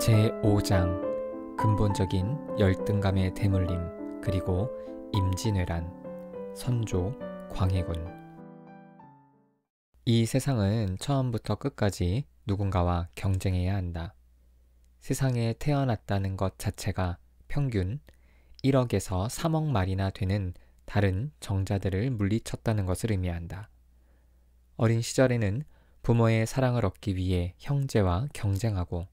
제5장 근본적인 열등감의 대물림 그리고 임진왜란 선조 광해군 이 세상은 처음부터 끝까지 누군가와 경쟁해야 한다. 세상에 태어났다는 것 자체가 평균 1억에서 3억 말이나 되는 다른 정자들을 물리쳤다는 것을 의미한다. 어린 시절에는 부모의 사랑을 얻기 위해 형제와 경쟁하고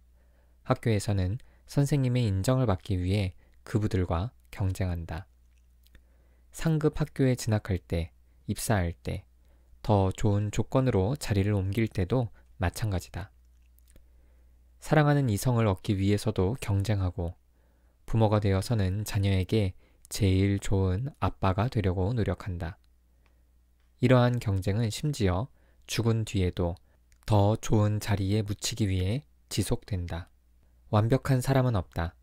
학교에서는 선생님의 인정을 받기 위해 그부들과 경쟁한다. 상급 학교에 진학할 때, 입사할 때, 더 좋은 조건으로 자리를 옮길 때도 마찬가지다. 사랑하는 이성을 얻기 위해서도 경쟁하고 부모가 되어서는 자녀에게 제일 좋은 아빠가 되려고 노력한다. 이러한 경쟁은 심지어 죽은 뒤에도 더 좋은 자리에 묻히기 위해 지속된다. 완벽한 사람은 없다.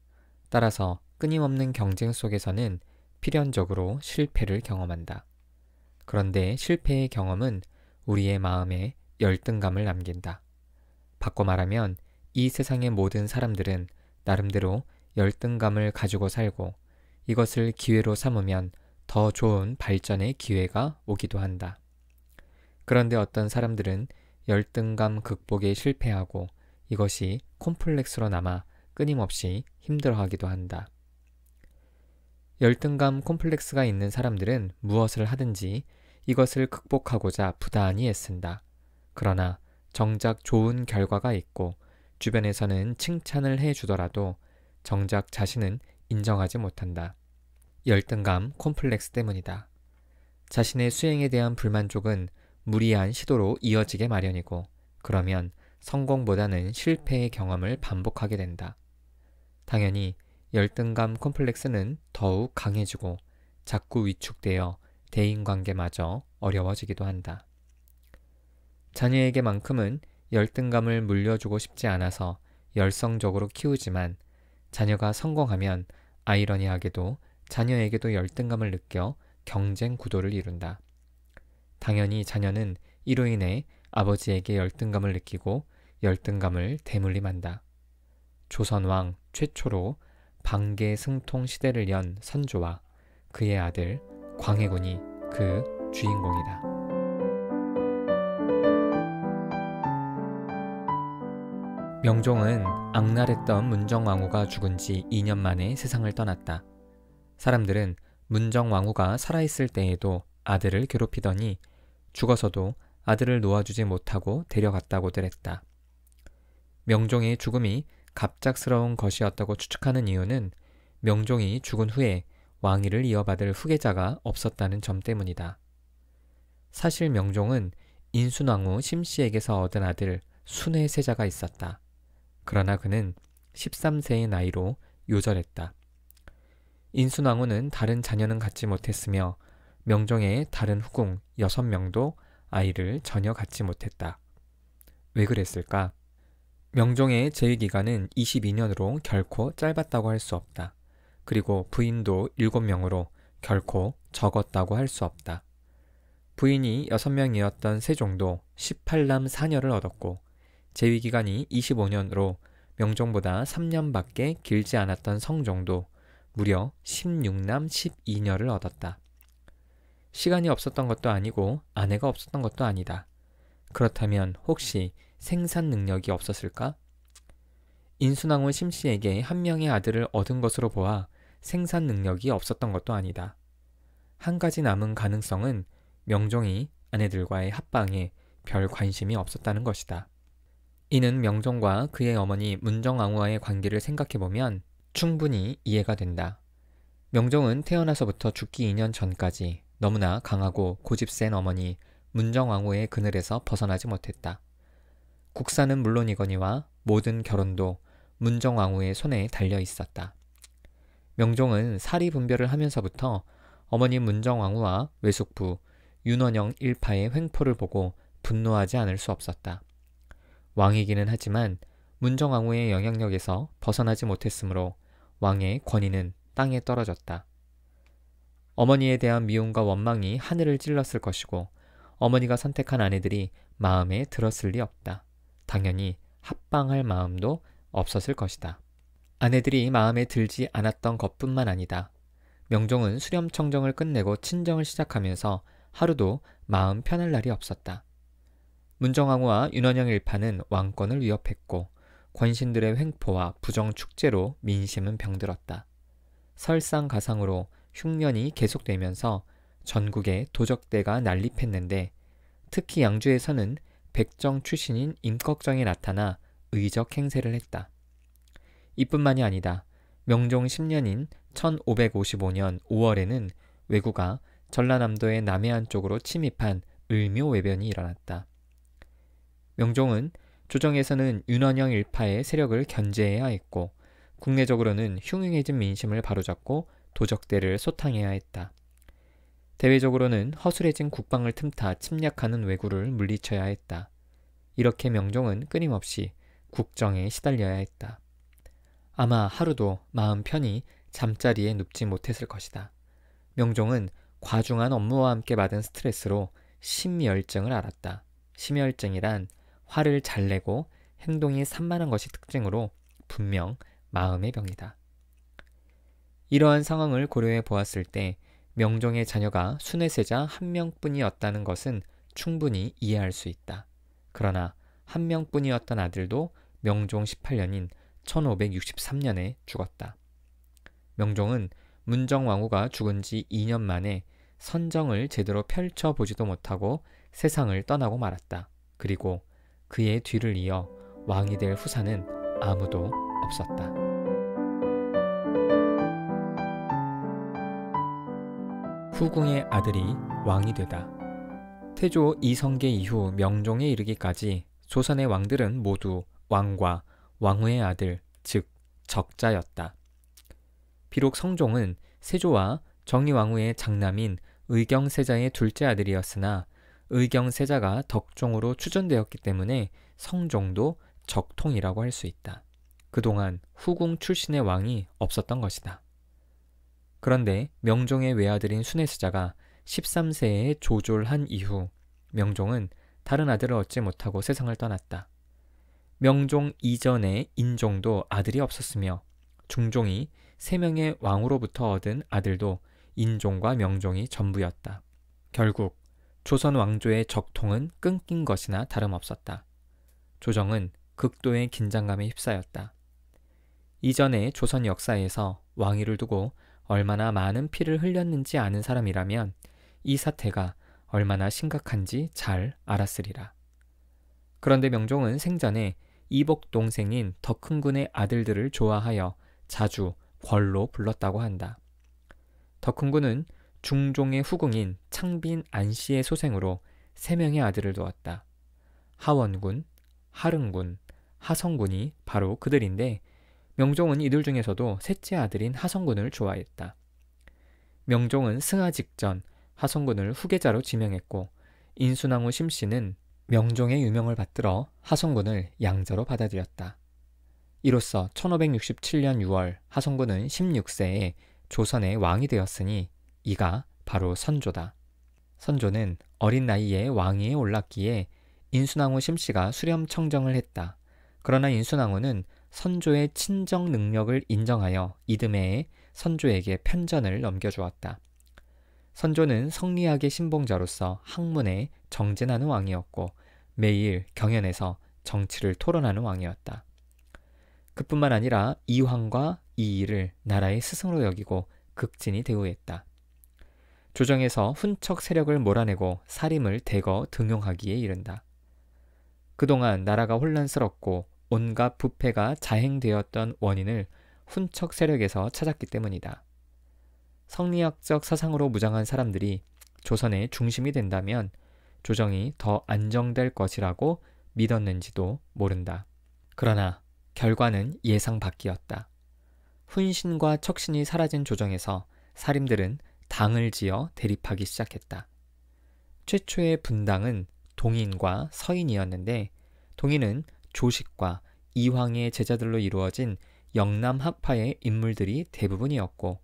따라서 끊임없는 경쟁 속에서는 필연적으로 실패를 경험한다. 그런데 실패의 경험은 우리의 마음에 열등감을 남긴다. 바꿔 말하면 이 세상의 모든 사람들은 나름대로 열등감을 가지고 살고 이것을 기회로 삼으면 더 좋은 발전의 기회가 오기도 한다. 그런데 어떤 사람들은 열등감 극복에 실패하고 이것이 콤플렉스로 남아 끊임없이 힘들어하기도 한다. 열등감 콤플렉스가 있는 사람들은 무엇을 하든지 이것을 극복하고자 부단히 애쓴다. 그러나 정작 좋은 결과가 있고 주변에서는 칭찬을 해주더라도 정작 자신은 인정하지 못한다. 열등감 콤플렉스 때문이다. 자신의 수행에 대한 불만족은 무리한 시도로 이어지게 마련이고 그러면 성공보다는 실패의 경험을 반복하게 된다. 당연히 열등감 콤플렉스는 더욱 강해지고 자꾸 위축되어 대인관계마저 어려워지기도 한다. 자녀에게만큼은 열등감을 물려주고 싶지 않아서 열성적으로 키우지만 자녀가 성공하면 아이러니하게도 자녀에게도 열등감을 느껴 경쟁 구도를 이룬다. 당연히 자녀는 이로 인해 아버지에게 열등감을 느끼고 열등감을 대물림한다. 조선왕 최초로 방계 승통 시대를 연 선조와 그의 아들 광해군이 그 주인공이다. 명종은 악랄했던 문정왕후가 죽은 지 2년 만에 세상을 떠났다. 사람들은 문정왕후가 살아있을 때에도 아들을 괴롭히더니 죽어서도 아들을 놓아주지 못하고 데려갔다고들 했다. 명종의 죽음이 갑작스러운 것이었다고 추측하는 이유는 명종이 죽은 후에 왕위를 이어받을 후계자가 없었다는 점 때문이다. 사실 명종은 인순왕후 심씨에게서 얻은 아들 순회세자가 있었다. 그러나 그는 13세의 나이로 요절했다. 인순왕후는 다른 자녀는 갖지 못했으며 명종의 다른 후궁 6명도 아이를 전혀 갖지 못했다. 왜 그랬을까? 명종의 재위기간은 22년으로 결코 짧았다고 할 수 없다. 그리고 부인도 7명으로 결코 적었다고 할 수 없다. 부인이 6명이었던 세종도 18남 4녀를 얻었고 재위기간이 25년으로 명종보다 3년밖에 길지 않았던 성종도 무려 16남 12녀를 얻었다. 시간이 없었던 것도 아니고 아내가 없었던 것도 아니다. 그렇다면 혹시 생산 능력이 없었을까? 인순왕후 심씨에게 한 명의 아들을 얻은 것으로 보아 생산 능력이 없었던 것도 아니다. 한 가지 남은 가능성은 명종이 아내들과의 합방에 별 관심이 없었다는 것이다. 이는 명종과 그의 어머니 문정왕후와의 관계를 생각해보면 충분히 이해가 된다. 명종은 태어나서부터 죽기 2년 전까지 너무나 강하고 고집센 어머니 문정왕후의 그늘에서 벗어나지 못했다. 국사는 물론이거니와 모든 결혼도 문정왕후의 손에 달려 있었다. 명종은 사리 분별을 하면서부터 어머니 문정왕후와 외숙부 윤원영 일파의 횡포를 보고 분노하지 않을 수 없었다. 왕이기는 하지만 문정왕후의 영향력에서 벗어나지 못했으므로 왕의 권위는 땅에 떨어졌다. 어머니에 대한 미움과 원망이 하늘을 찔렀을 것이고 어머니가 선택한 아내들이 마음에 들었을 리 없다. 당연히 합방할 마음도 없었을 것이다. 아내들이 마음에 들지 않았던 것뿐만 아니다. 명종은 수렴청정을 끝내고 친정을 시작하면서 하루도 마음 편할 날이 없었다. 문정왕후와 윤원영 일파는 왕권을 위협했고 권신들의 횡포와 부정축제로 민심은 병들었다. 설상가상으로 흉년이 계속되면서 전국에 도적대가 난립했는데 특히 양주에서는 백정 출신인 임꺽정이 나타나 의적 행세를 했다. 이뿐만이 아니다. 명종 10년인 1555년 5월에는 왜구가 전라남도의 남해안 쪽으로 침입한 을묘 외변이 일어났다. 명종은 조정에서는 윤원영 일파의 세력을 견제해야 했고 국내적으로는 흉흉해진 민심을 바로잡고 도적대를 소탕해야 했다. 대외적으로는 허술해진 국방을 틈타 침략하는 왜구를 물리쳐야 했다. 이렇게 명종은 끊임없이 국정에 시달려야 했다. 아마 하루도 마음 편히 잠자리에 눕지 못했을 것이다. 명종은 과중한 업무와 함께 받은 스트레스로 심열증을 알았다. 심열증이란 화를 잘 내고 행동이 산만한 것이 특징으로 분명 마음의 병이다. 이러한 상황을 고려해 보았을 때 명종의 자녀가 순회세자 한 명뿐이었다는 것은 충분히 이해할 수 있다. 그러나 한 명뿐이었던 아들도 명종 18년인 1563년에 죽었다. 명종은 문정왕후가 죽은 지 2년 만에 선정을 제대로 펼쳐보지도 못하고 세상을 떠나고 말았다. 그리고 그의 뒤를 이어 왕이 될 후사는 아무도 없었다. 후궁의 아들이 왕이 되다. 태조 이성계 이후 명종에 이르기까지 조선의 왕들은 모두 왕과 왕후의 아들, 즉 적자였다. 비록 성종은 세조와 정희왕후의 장남인 의경세자의 둘째 아들이었으나 의경세자가 덕종으로 추전되었기 때문에 성종도 적통이라고 할 수 있다. 그동안 후궁 출신의 왕이 없었던 것이다. 그런데 명종의 외아들인 순회수자가 13세에 조졸한 이후 명종은 다른 아들을 얻지 못하고 세상을 떠났다. 명종 이전에 인종도 아들이 없었으며 중종이 세명의 왕으로부터 얻은 아들도 인종과 명종이 전부였다. 결국 조선 왕조의 적통은 끊긴 것이나 다름없었다. 조정은 극도의 긴장감에 휩싸였다. 이전의 조선 역사에서 왕위를 두고 얼마나 많은 피를 흘렸는지 아는 사람이라면 이 사태가 얼마나 심각한지 잘 알았으리라. 그런데 명종은 생전에 이복 동생인 덕흥군의 아들들을 좋아하여 자주 궐로 불렀다고 한다. 덕흥군은 중종의 후궁인 창빈 안씨의 소생으로 세 명의 아들을 두었다. 하원군, 하릉군, 하성군이 바로 그들인데 명종은 이들 중에서도 셋째 아들인 하성군을 좋아했다. 명종은 승하 직전 하성군을 후계자로 지명했고 인순왕후 심씨는 명종의 유명을 받들어 하성군을 양자로 받아들였다. 이로써 1567년 6월 하성군은 16세에 조선의 왕이 되었으니 이가 바로 선조다. 선조는 어린 나이에 왕위에 올랐기에 인순왕후 심씨가 수렴 청정을 했다. 그러나 인순왕후는 선조의 친정 능력을 인정하여 이듬해 에 선조에게 편전을 넘겨주었다. 선조는 성리학의 신봉자로서 학문에 정진하는 왕이었고 매일 경연에서 정치를 토론하는 왕이었다. 그뿐만 아니라 이황과 이이를 나라의 스승으로 여기고 극진히 대우했다. 조정에서 훈척 세력을 몰아내고 사림을 대거 등용하기에 이른다. 그동안 나라가 혼란스럽고 온갖 부패가 자행되었던 원인을 훈척 세력에서 찾았기 때문이다. 성리학적 사상으로 무장한 사람들이 조선의 중심이 된다면 조정이 더 안정될 것이라고 믿었는지도 모른다. 그러나 결과는 예상 밖이었다. 훈신과 척신이 사라진 조정에서 사림들은 당을 지어 대립하기 시작했다. 최초의 분당은 동인과 서인이었는데 동인은 조식과 이황의 제자들로 이루어진 영남 학파의 인물들이 대부분이었고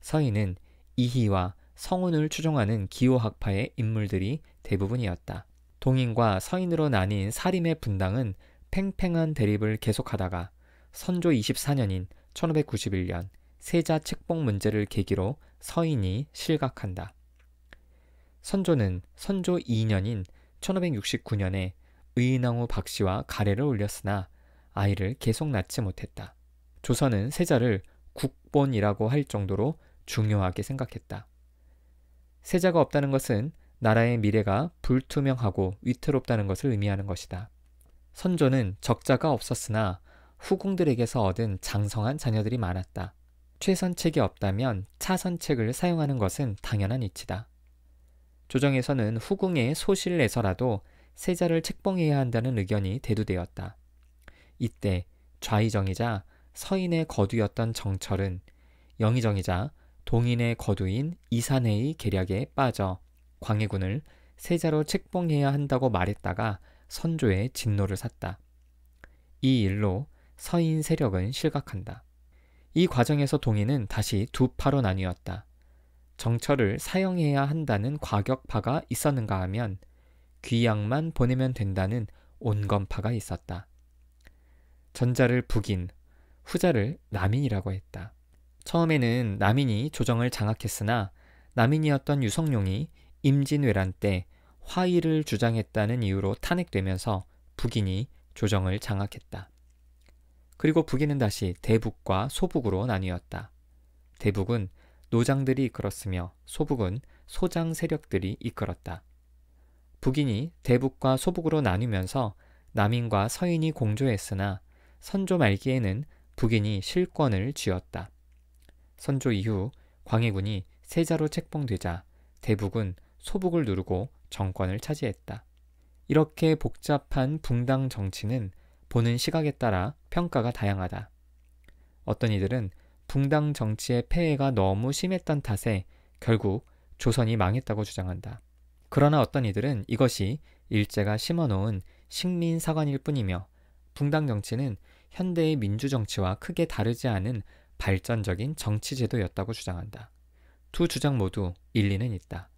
서인은 이희와 성운을 추종하는 기호학파의 인물들이 대부분이었다. 동인과 서인으로 나뉜 사림의 분당은 팽팽한 대립을 계속하다가 선조 24년인 1591년 세자 책봉 문제를 계기로 서인이 실각한다. 선조는 선조 2년인 1569년에 의인왕후 박씨와 가래를 올렸으나 아이를 계속 낳지 못했다. 조선은 세자를 국본이라고 할 정도로 중요하게 생각했다. 세자가 없다는 것은 나라의 미래가 불투명하고 위태롭다는 것을 의미하는 것이다. 선조는 적자가 없었으나 후궁들에게서 얻은 장성한 자녀들이 많았다. 최선책이 없다면 차선책을 사용하는 것은 당연한 이치다. 조정에서는 후궁의 소실에서라도 세자를 책봉해야 한다는 의견이 대두되었다. 이때 좌의정이자 서인의 거두였던 정철은 영의정이자 동인의 거두인 이산해의 계략에 빠져 광해군을 세자로 책봉해야 한다고 말했다가 선조의 진노를 샀다. 이 일로 서인 세력은 실각한다. 이 과정에서 동인은 다시 두 파로 나뉘었다. 정철을 사형해야 한다는 과격파가 있었는가 하면 귀양만 보내면 된다는 온건파가 있었다. 전자를 북인, 후자를 남인이라고 했다. 처음에는 남인이 조정을 장악했으나 남인이었던 유성룡이 임진왜란 때 화의를 주장했다는 이유로 탄핵되면서 북인이 조정을 장악했다. 그리고 북인은 다시 대북과 소북으로 나뉘었다. 대북은 노장들이 이끌었으며 소북은 소장 세력들이 이끌었다. 북인이 대북과 소북으로 나뉘면서 남인과 서인이 공조했으나 선조 말기에는 북인이 실권을 쥐었다. 선조 이후 광해군이 세자로 책봉되자 대북은 소북을 누르고 정권을 차지했다. 이렇게 복잡한 붕당 정치는 보는 시각에 따라 평가가 다양하다. 어떤 이들은 붕당 정치의 폐해가 너무 심했던 탓에 결국 조선이 망했다고 주장한다. 그러나 어떤 이들은 이것이 일제가 심어놓은 식민사관일 뿐이며 붕당 정치는 현대의 민주정치와 크게 다르지 않은 발전적인 정치제도였다고 주장한다. 두 주장 모두 일리는 있다.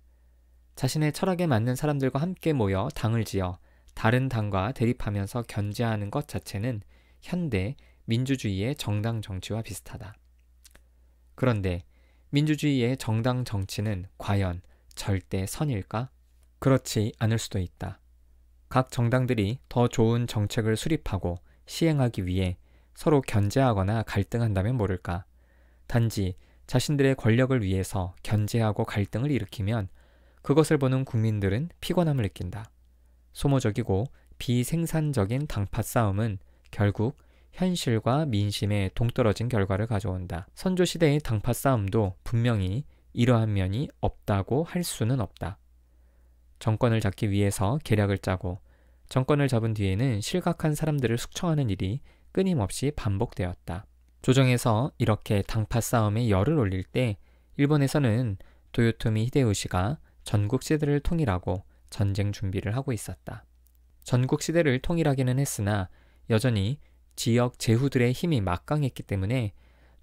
자신의 철학에 맞는 사람들과 함께 모여 당을 지어 다른 당과 대립하면서 견제하는 것 자체는 현대 민주주의의 정당 정치와 비슷하다. 그런데 민주주의의 정당 정치는 과연 절대 선일까? 그렇지 않을 수도 있다. 각 정당들이 더 좋은 정책을 수립하고 시행하기 위해 서로 견제하거나 갈등한다면 모를까. 단지 자신들의 권력을 위해서 견제하고 갈등을 일으키면 그것을 보는 국민들은 피곤함을 느낀다. 소모적이고 비생산적인 당파 싸움은 결국 현실과 민심에 동떨어진 결과를 가져온다. 선조시대의 당파 싸움도 분명히 이러한 면이 없다고 할 수는 없다. 정권을 잡기 위해서 계략을 짜고 정권을 잡은 뒤에는 실각한 사람들을 숙청하는 일이 끊임없이 반복되었다. 조정에서 이렇게 당파 싸움에 열을 올릴 때 일본에서는 도요토미 히데요시가 전국 시대를 통일하고 전쟁 준비를 하고 있었다. 전국 시대를 통일하기는 했으나 여전히 지역 제후들의 힘이 막강했기 때문에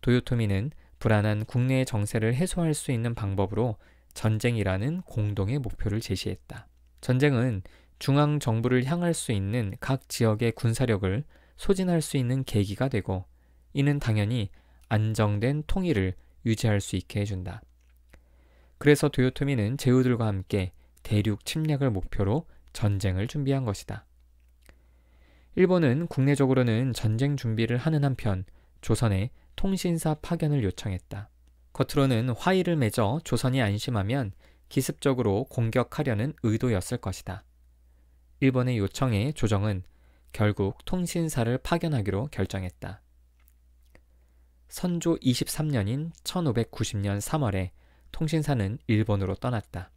도요토미는 불안한 국내의 정세를 해소할 수 있는 방법으로 전쟁이라는 공동의 목표를 제시했다. 전쟁은 중앙 정부를 향할 수 있는 각 지역의 군사력을 소진할 수 있는 계기가 되고 이는 당연히 안정된 통일을 유지할 수 있게 해준다. 그래서 도요토미는 제후들과 함께 대륙 침략을 목표로 전쟁을 준비한 것이다. 일본은 국내적으로는 전쟁 준비를 하는 한편 조선에 통신사 파견을 요청했다. 겉으로는 화의를 맺어 조선이 안심하면 기습적으로 공격하려는 의도였을 것이다. 일본의 요청에 조정은 결국 통신사를 파견하기로 결정했다. 선조 23년인 1590년 3월에 통신사는 일본으로 떠났다.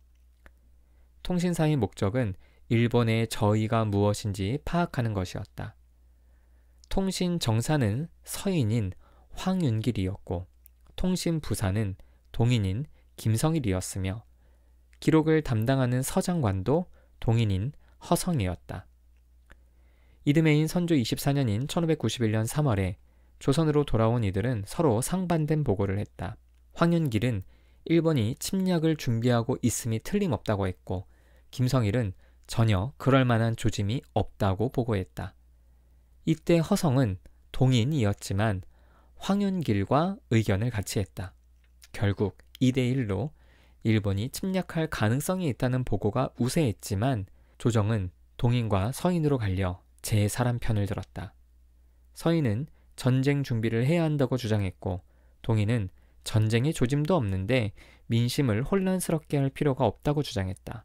통신사의 목적은 일본의 저의가 무엇인지 파악하는 것이었다. 통신 정사는 서인인 황윤길이었고 통신 부사는 동인인 김성일이었으며 기록을 담당하는 서장관도 동인인 허성이었다. 이듬해인 선조 24년인 1591년 3월에 조선으로 돌아온 이들은 서로 상반된 보고를 했다. 황윤길은 일본이 침략을 준비하고 있음이 틀림없다고 했고 김성일은 전혀 그럴 만한 조짐이 없다고 보고했다. 이때 허성은 동인이었지만 황윤길과 의견을 같이 했다. 결국 2대1로 일본이 침략할 가능성이 있다는 보고가 우세했지만 조정은 동인과 서인으로 갈려 제 사람 편을 들었다. 서인은 전쟁 준비를 해야 한다고 주장했고 동인은 전쟁의 조짐도 없는데 민심을 혼란스럽게 할 필요가 없다고 주장했다.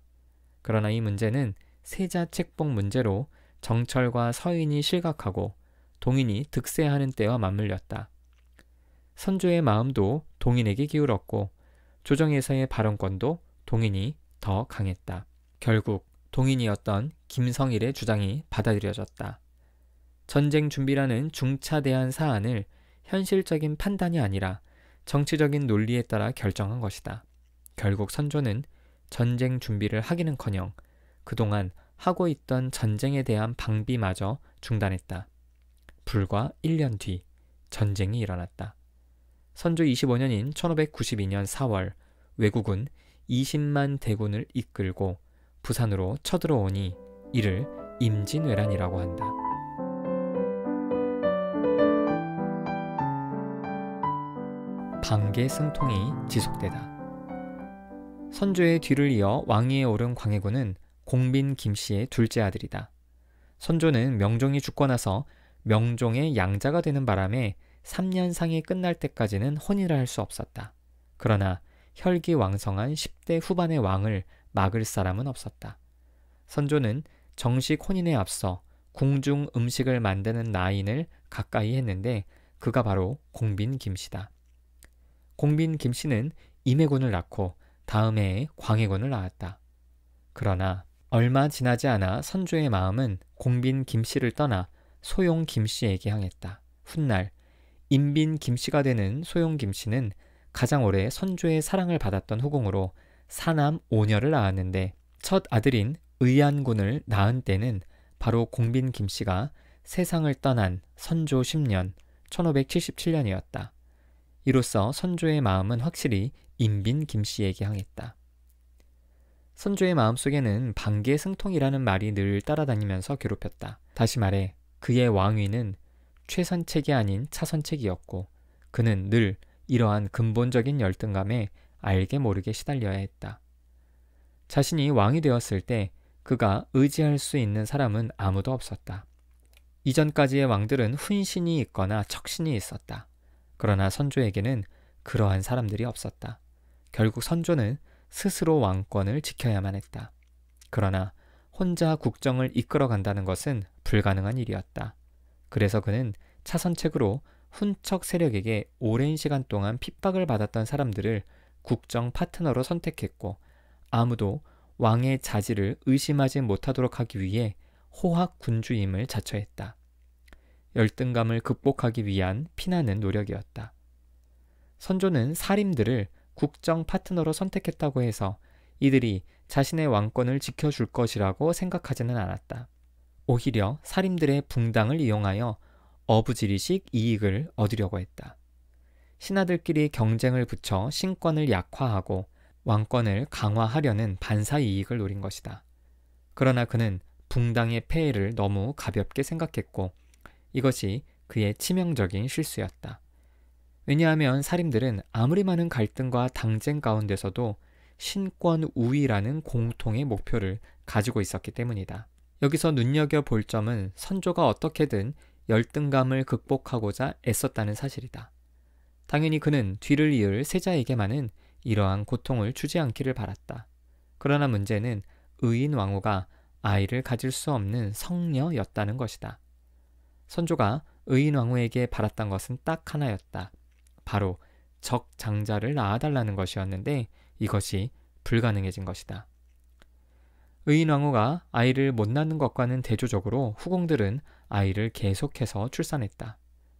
그러나 이 문제는 세자 책봉 문제로 정철과 서인이 실각하고 동인이 득세하는 때와 맞물렸다. 선조의 마음도 동인에게 기울었고 조정에서의 발언권도 동인이 더 강했다. 결국 동인이었던 김성일의 주장이 받아들여졌다. 전쟁 준비라는 중차대한 사안을 현실적인 판단이 아니라 정치적인 논리에 따라 결정한 것이다. 결국 선조는 전쟁 준비를 하기는커녕 그동안 하고 있던 전쟁에 대한 방비마저 중단했다. 불과 1년 뒤 전쟁이 일어났다. 선조 25년인 1592년 4월 외국은 20만 대군을 이끌고 부산으로 쳐들어오니 이를 임진왜란이라고 한다. 방계 승통이 지속되다. 선조의 뒤를 이어 왕위에 오른 광해군은 공빈 김씨의 둘째 아들이다. 선조는 명종이 죽고 나서 명종의 양자가 되는 바람에 3년상이 끝날 때까지는 혼인을 할 수 없었다. 그러나 혈기 왕성한 10대 후반의 왕을 막을 사람은 없었다. 선조는 정식 혼인에 앞서 궁중 음식을 만드는 나인을 가까이 했는데 그가 바로 공빈 김씨다. 공빈 김씨는 임해군을 낳고 다음 해에 광해군을 낳았다. 그러나 얼마 지나지 않아 선조의 마음은 공빈 김씨를 떠나 소용 김씨에게 향했다. 훗날 인빈 김씨가 되는 소용 김씨는 가장 오래 선조의 사랑을 받았던 후궁으로 사남 오녀를 낳았는데 첫 아들인 의안군을 낳은 때는 바로 공빈 김씨가 세상을 떠난 선조 10년 1577년이었다. 이로써 선조의 마음은 확실히 인빈 김씨에게 향했다. 선조의 마음속에는 방계 승통이라는 말이 늘 따라다니면서 괴롭혔다. 다시 말해 그의 왕위는 최선책이 아닌 차선책이었고 그는 늘 이러한 근본적인 열등감에 알게 모르게 시달려야 했다. 자신이 왕이 되었을 때 그가 의지할 수 있는 사람은 아무도 없었다. 이전까지의 왕들은 훈신이 있거나 척신이 있었다. 그러나 선조에게는 그러한 사람들이 없었다. 결국 선조는 스스로 왕권을 지켜야만 했다. 그러나 혼자 국정을 이끌어간다는 것은 불가능한 일이었다. 그래서 그는 차선책으로 훈척 세력에게 오랜 시간 동안 핍박을 받았던 사람들을 국정 파트너로 선택했고 아무도 왕의 자질을 의심하지 못하도록 하기 위해 호학 군주임을 자처했다. 열등감을 극복하기 위한 피나는 노력이었다. 선조는 사림들을 국정 파트너로 선택했다고 해서 이들이 자신의 왕권을 지켜줄 것이라고 생각하지는 않았다. 오히려 사림들의 붕당을 이용하여 어부지리식 이익을 얻으려고 했다. 신하들끼리 경쟁을 붙여 신권을 약화하고 왕권을 강화하려는 반사 이익을 노린 것이다. 그러나 그는 붕당의 폐해를 너무 가볍게 생각했고 이것이 그의 치명적인 실수였다. 왜냐하면 사림들은 아무리 많은 갈등과 당쟁 가운데서도 신권 우위라는 공통의 목표를 가지고 있었기 때문이다. 여기서 눈여겨 볼 점은 선조가 어떻게든 열등감을 극복하고자 애썼다는 사실이다. 당연히 그는 뒤를 이을 세자에게만은 이러한 고통을 주지 않기를 바랐다. 그러나 문제는 의인 왕후가 아이를 가질 수 없는 성녀였다는 것이다. 선조가 의인 왕후에게 바랐던 것은 딱 하나였다. 바로 적장자를 낳아달라는 것이었는데 이것이 불가능해진 것이다. 의인왕후가 아이를 못 낳는 것과는 대조적으로 후궁들은 아이를 계속해서 출산했다.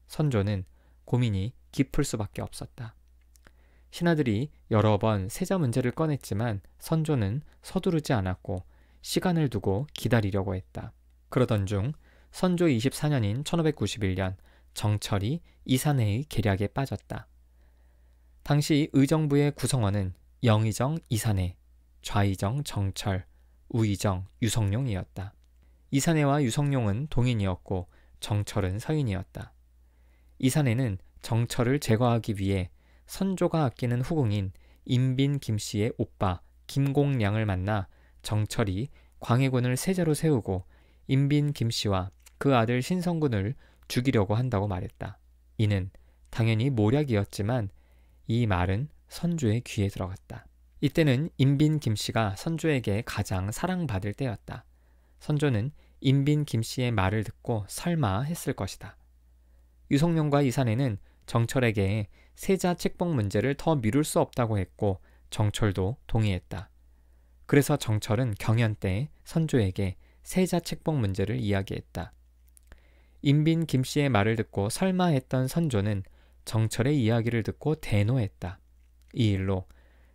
선조는 고민이 깊을 수밖에 없었다. 신하들이 여러 번 세자 문제를 꺼냈지만 선조는 서두르지 않았고 시간을 두고 기다리려고 했다. 그러던 중 선조 24년인 1591년 정철이 이산해의 계략에 빠졌다. 당시 의정부의 구성원은 영의정 이산해, 좌의정 정철, 우이정, 유성룡이었다. 이산해와 유성룡은 동인이었고 정철은 서인이었다. 이산해는 정철을 제거하기 위해 선조가 아끼는 후궁인 임빈 김씨의 오빠 김공량을 만나 정철이 광해군을 세자로 세우고 임빈 김씨와 그 아들 신성군을 죽이려고 한다고 말했다. 이는 당연히 모략이었지만 이 말은 선조의 귀에 들어갔다. 이때는 임빈 김씨가 선조에게 가장 사랑받을 때였다. 선조는 임빈 김씨의 말을 듣고 설마 했을 것이다. 유성룡과 이산에는 정철에게 세자 책봉 문제를 더 미룰 수 없다고 했고 정철도 동의했다. 그래서 정철은 경연 때 선조에게 세자 책봉 문제를 이야기했다. 임빈 김씨의 말을 듣고 설마 했던 선조는 정철의 이야기를 듣고 대노했다. 이 일로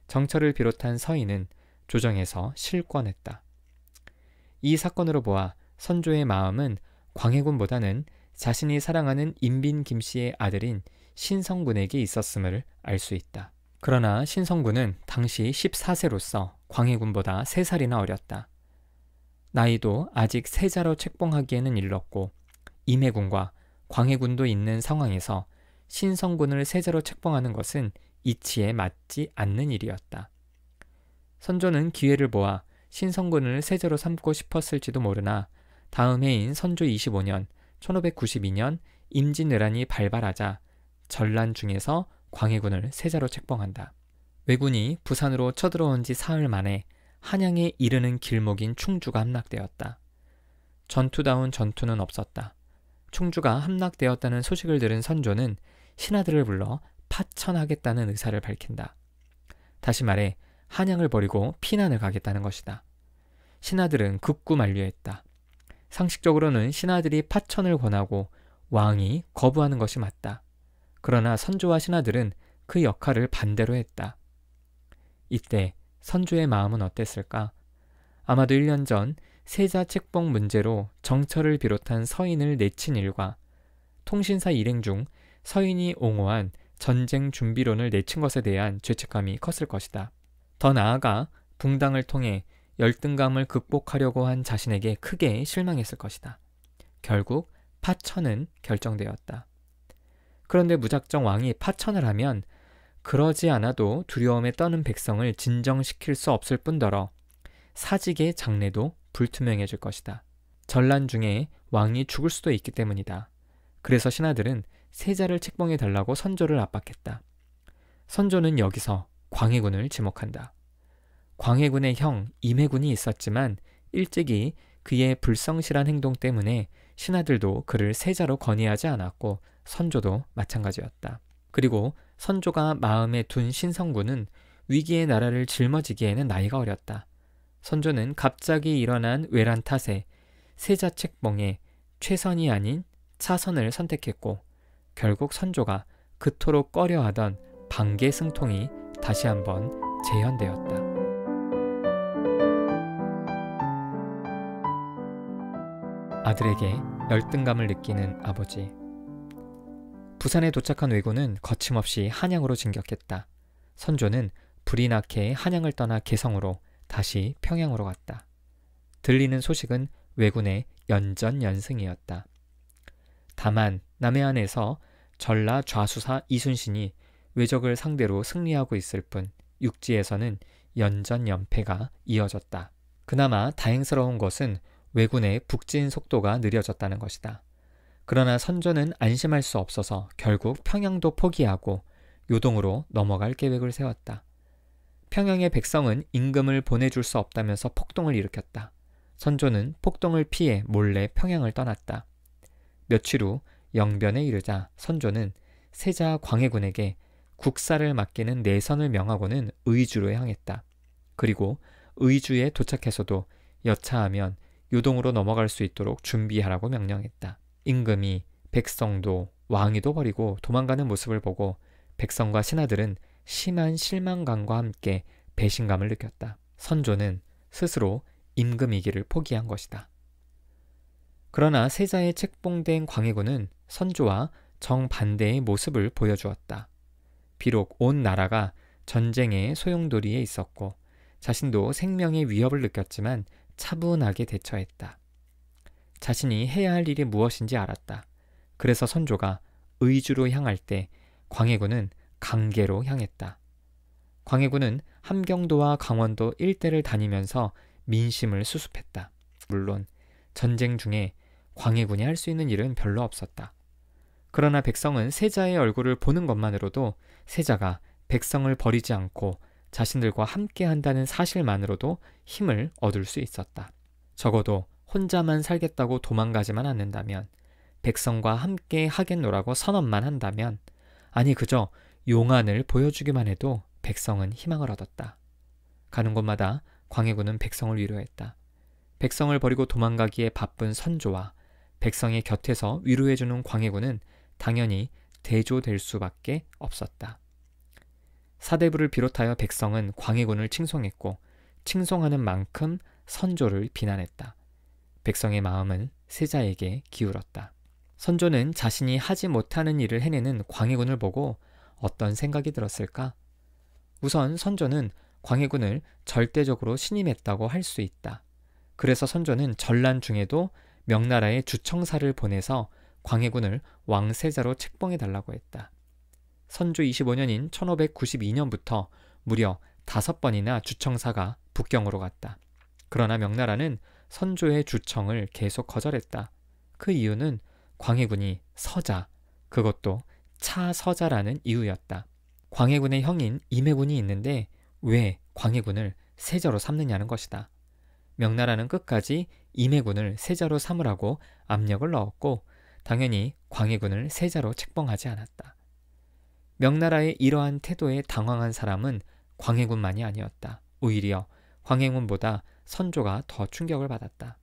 정철을 비롯한 서인은 조정에서 실권했다. 이 사건으로 보아 선조의 마음은 광해군보다는 자신이 사랑하는 임빈 김씨의 아들인 신성군에게 있었음을 알 수 있다. 그러나 신성군은 당시 14세로서 광해군보다 3살이나 어렸다. 나이도 아직 세자로 책봉하기에는 일렀고 임해군과 광해군도 있는 상황에서 신성군을 세자로 책봉하는 것은 이치에 맞지 않는 일이었다. 선조는 기회를 모아 신성군을 세제로 삼고 싶었을지도 모르나 다음 해인 선조 25년 1592년 임진왜란이 발발하자 전란 중에서 광해군을 세자로 책봉한다. 왜군이 부산으로 쳐들어온 지 사흘 만에 한양에 이르는 길목인 충주가 함락되었다. 전투다운 전투는 없었다. 충주가 함락되었다는 소식을 들은 선조는 신하들을 불러 파천하겠다는 의사를 밝힌다. 다시 말해 한양을 버리고 피난을 가겠다는 것이다. 신하들은 극구 만류했다. 상식적으로는 신하들이 파천을 권하고 왕이 거부하는 것이 맞다. 그러나 선조와 신하들은 그 역할을 반대로 했다. 이때 선조의 마음은 어땠을까? 아마도 1년 전 세자 책봉 문제로 정철을 비롯한 서인을 내친 일과 통신사 일행 중 서인이 옹호한 전쟁 준비론을 내친 것에 대한 죄책감이 컸을 것이다. 더 나아가 붕당을 통해 열등감을 극복하려고 한 자신에게 크게 실망했을 것이다. 결국 파천은 결정되었다. 그런데 무작정 왕이 파천을 하면 그러지 않아도 두려움에 떠는 백성을 진정시킬 수 없을 뿐더러 사직의 장래도 불투명해질 것이다. 전란 중에 왕이 죽을 수도 있기 때문이다. 그래서 신하들은 세자를 책봉해 달라고 선조를 압박했다. 선조는 여기서 광해군을 지목한다. 광해군의 형 임해군이 있었지만 일찍이 그의 불성실한 행동 때문에 신하들도 그를 세자로 건의하지 않았고 선조도 마찬가지였다. 그리고 선조가 마음에 둔 신성군은 위기의 나라를 짊어지기에는 나이가 어렸다. 선조는 갑자기 일어난 외란 탓에 세자 책봉에 최선이 아닌 차선을 선택했고 결국 선조가 그토록 꺼려하던 방계 승통이 다시 한번 재현되었다. 아들에게 열등감을 느끼는 아버지 부산에 도착한 왜군은 거침없이 한양으로 진격했다. 선조는 불이 나게 한양을 떠나 개성으로 다시 평양으로 갔다. 들리는 소식은 왜군의 연전연승이었다. 다만 남해안에서 전라 좌수사 이순신이 외적을 상대로 승리하고 있을 뿐 육지에서는 연전연패가 이어졌다. 그나마 다행스러운 것은 왜군의 북진 속도가 느려졌다는 것이다. 그러나 선조는 안심할 수 없어서 결국 평양도 포기하고 요동으로 넘어갈 계획을 세웠다. 평양의 백성은 임금을 보내줄 수 없다면서 폭동을 일으켰다. 선조는 폭동을 피해 몰래 평양을 떠났다. 며칠 후 영변에 이르자 선조는 세자 광해군에게 국사를 맡기는 내선을 네 명하고는 의주로 향했다. 그리고 의주에 도착해서도 여차하면 요동으로 넘어갈 수 있도록 준비하라고 명령했다. 임금이 백성도 왕위도 버리고 도망가는 모습을 보고 백성과 신하들은 심한 실망감과 함께 배신감을 느꼈다. 선조는 스스로 임금이기를 포기한 것이다. 그러나 세자의 책봉된 광해군은 선조와 정반대의 모습을 보여주었다. 비록 온 나라가 전쟁의 소용돌이에 있었고 자신도 생명의 위협을 느꼈지만 차분하게 대처했다. 자신이 해야 할 일이 무엇인지 알았다. 그래서 선조가 의주로 향할 때 광해군은 강계로 향했다. 광해군은 함경도와 강원도 일대를 다니면서 민심을 수습했다. 물론 전쟁 중에 광해군이 할 수 있는 일은 별로 없었다. 그러나 백성은 세자의 얼굴을 보는 것만으로도 세자가 백성을 버리지 않고 자신들과 함께 한다는 사실만으로도 힘을 얻을 수 있었다. 적어도 혼자만 살겠다고 도망가지만 않는다면, 백성과 함께 하겠노라고 선언만 한다면, 아니 그저 용안을 보여주기만 해도 백성은 희망을 얻었다. 가는 곳마다 광해군은 백성을 위로했다. 백성을 버리고 도망가기에 바쁜 선조와 백성의 곁에서 위로해주는 광해군은 당연히 대조될 수밖에 없었다. 사대부를 비롯하여 백성은 광해군을 칭송했고 칭송하는 만큼 선조를 비난했다. 백성의 마음은 세자에게 기울었다. 선조는 자신이 하지 못하는 일을 해내는 광해군을 보고 어떤 생각이 들었을까? 우선 선조는 광해군을 절대적으로 신임했다고 할 수 있다. 그래서 선조는 전란 중에도 명나라의 주청사를 보내서 광해군을 왕세자로 책봉해 달라고 했다. 선조 25년인 1592년부터 무려 다섯 번이나 주청사가 북경으로 갔다. 그러나 명나라는 선조의 주청을 계속 거절했다. 그 이유는 광해군이 서자, 그것도 차서자라는 이유였다. 광해군의 형인 임해군이 있는데 왜 광해군을 세자로 삼느냐는 것이다. 명나라는 끝까지 임해군을 세자로 삼으라고 압력을 넣었고 당연히 광해군을 세자로 책봉하지 않았다. 명나라의 이러한 태도에 당황한 사람은 광해군만이 아니었다. 오히려 광해군보다 선조가 더 충격을 받았다.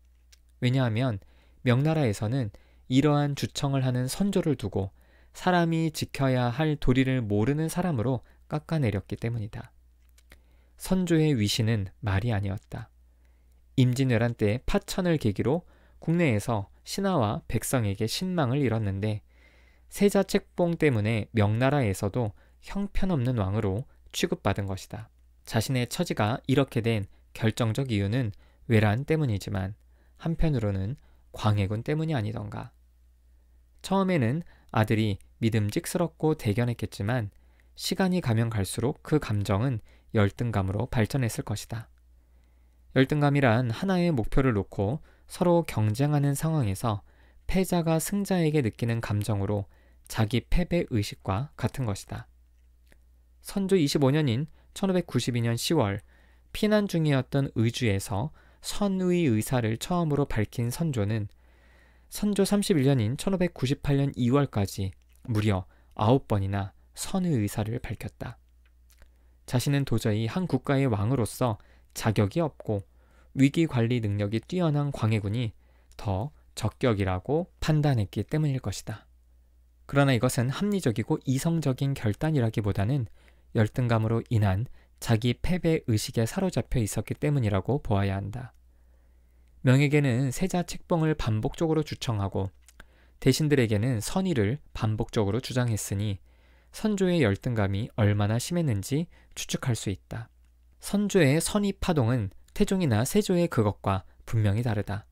왜냐하면 명나라에서는 이러한 주청을 하는 선조를 두고 사람이 지켜야 할 도리를 모르는 사람으로 깎아내렸기 때문이다. 선조의 위신은 말이 아니었다. 임진왜란 때 파천을 계기로 국내에서 신하와 백성에게 신망을 잃었는데 세자 책봉 때문에 명나라에서도 형편없는 왕으로 취급받은 것이다. 자신의 처지가 이렇게 된 결정적 이유는 왜란 때문이지만 한편으로는 광해군 때문이 아니던가. 처음에는 아들이 믿음직스럽고 대견했겠지만 시간이 가면 갈수록 그 감정은 열등감으로 발전했을 것이다. 열등감이란 하나의 목표를 놓고 서로 경쟁하는 상황에서 패자가 승자에게 느끼는 감정으로 자기 패배 의식과 같은 것이다. 선조 25년인 1592년 10월 피난 중이었던 의주에서 선의 의사를 처음으로 밝힌 선조는 선조 31년인 1598년 2월까지 무려 9번이나 선의 의사를 밝혔다. 자신은 도저히 한 국가의 왕으로서 자격이 없고 위기 관리 능력이 뛰어난 광해군이 더 적격이라고 판단했기 때문일 것이다. 그러나 이것은 합리적이고 이성적인 결단이라기보다는 열등감으로 인한 자기 패배 의식에 사로잡혀 있었기 때문이라고 보아야 한다. 명에게는 세자 책봉을 반복적으로 주청하고 대신들에게는 선의를 반복적으로 주장했으니 선조의 열등감이 얼마나 심했는지 추측할 수 있다. 선조의 선입 파동은 태종이나 세조의 그것과 분명히 다르다.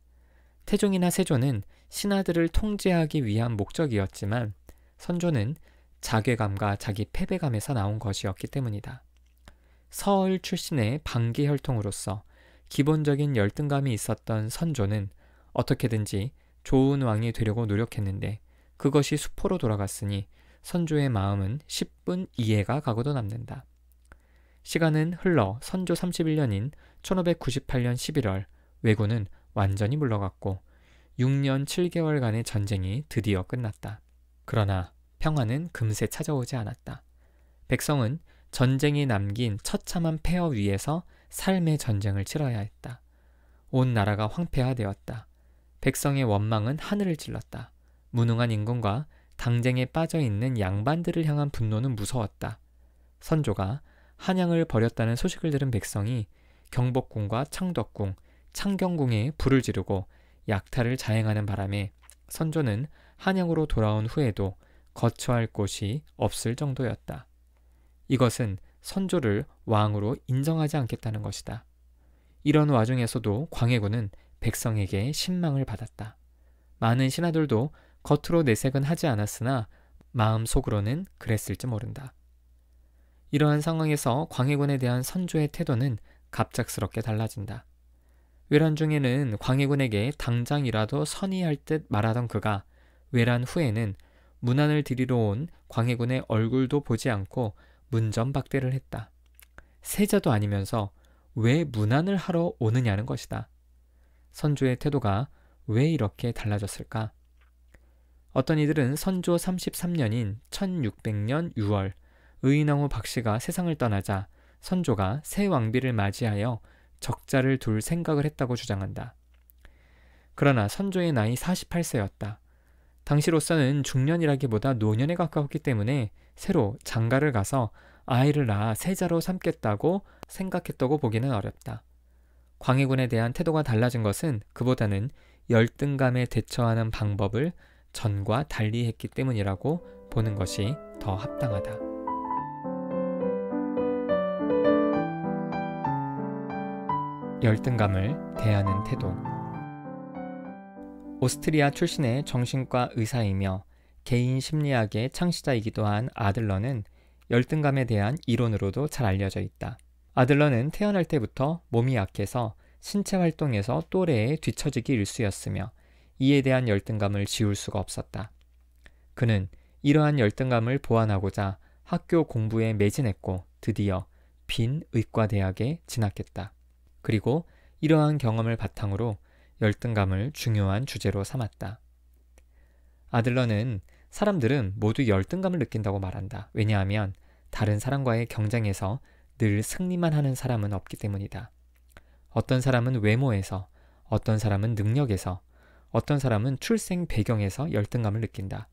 태종이나 세조는 신하들을 통제하기 위한 목적이었지만 선조는 자괴감과 자기 패배감에서 나온 것이었기 때문이다. 서울 출신의 반기 혈통으로서 기본적인 열등감이 있었던 선조는 어떻게든지 좋은 왕이 되려고 노력했는데 그것이 수포로 돌아갔으니 선조의 마음은 10분 이해가 가고도 남는다. 시간은 흘러 선조 31년인 1598년 11월 왜군은 완전히 물러갔고 6년 7개월간의 전쟁이 드디어 끝났다. 그러나 평화는 금세 찾아오지 않았다. 백성은 전쟁이 남긴 처참한 폐허 위에서 삶의 전쟁을 치러야 했다. 온 나라가 황폐화되었다. 백성의 원망은 하늘을 찔렀다. 무능한 인군과 당쟁에 빠져 있는 양반들을 향한 분노는 무서웠다. 선조가 한양을 버렸다는 소식을 들은 백성이 경복궁과 창덕궁, 창경궁에 불을 지르고 약탈을 자행하는 바람에 선조는 한양으로 돌아온 후에도 거처할 곳이 없을 정도였다. 이것은 선조를 왕으로 인정하지 않겠다는 것이다. 이런 와중에서도 광해군은 백성에게 신망을 받았다. 많은 신하들도 겉으로 내색은 하지 않았으나 마음속으로는 그랬을지 모른다. 이러한 상황에서 광해군에 대한 선조의 태도는 갑작스럽게 달라진다. 외란 중에는 광해군에게 당장이라도 선의할 듯 말하던 그가 외란 후에는 문안을 들이러 온 광해군의 얼굴도 보지 않고 문전박대를 했다. 세자도 아니면서 왜 문안을 하러 오느냐는 것이다. 선조의 태도가 왜 이렇게 달라졌을까? 어떤 이들은 선조 33년인 1600년 6월 의인왕후 박씨가 세상을 떠나자 선조가 새 왕비를 맞이하여 적자를 둘 생각을 했다고 주장한다. 그러나 선조의 나이 48세였다. 당시로서는 중년이라기보다 노년에 가까웠기 때문에 새로 장가를 가서 아이를 낳아 세자로 삼겠다고 생각했다고 보기는 어렵다. 광해군에 대한 태도가 달라진 것은 그보다는 열등감에 대처하는 방법을 전과 달리 했기 때문이라고 보는 것이 더 합당하다. 열등감을 대하는 태도. 오스트리아 출신의 정신과 의사이며 개인 심리학의 창시자이기도 한 아들러는 열등감에 대한 이론으로도 잘 알려져 있다. 아들러는 태어날 때부터 몸이 약해서 신체 활동에서 또래에 뒤처지기 일쑤였으며 이에 대한 열등감을 지울 수가 없었다. 그는 이러한 열등감을 보완하고자 학교 공부에 매진했고 드디어 빈 의과대학에 진학했다. 그리고 이러한 경험을 바탕으로 열등감을 중요한 주제로 삼았다. 아들러는 사람들은 모두 열등감을 느낀다고 말한다. 왜냐하면 다른 사람과의 경쟁에서 늘 승리만 하는 사람은 없기 때문이다. 어떤 사람은 외모에서, 어떤 사람은 능력에서, 어떤 사람은 출생 배경에서 열등감을 느낀다.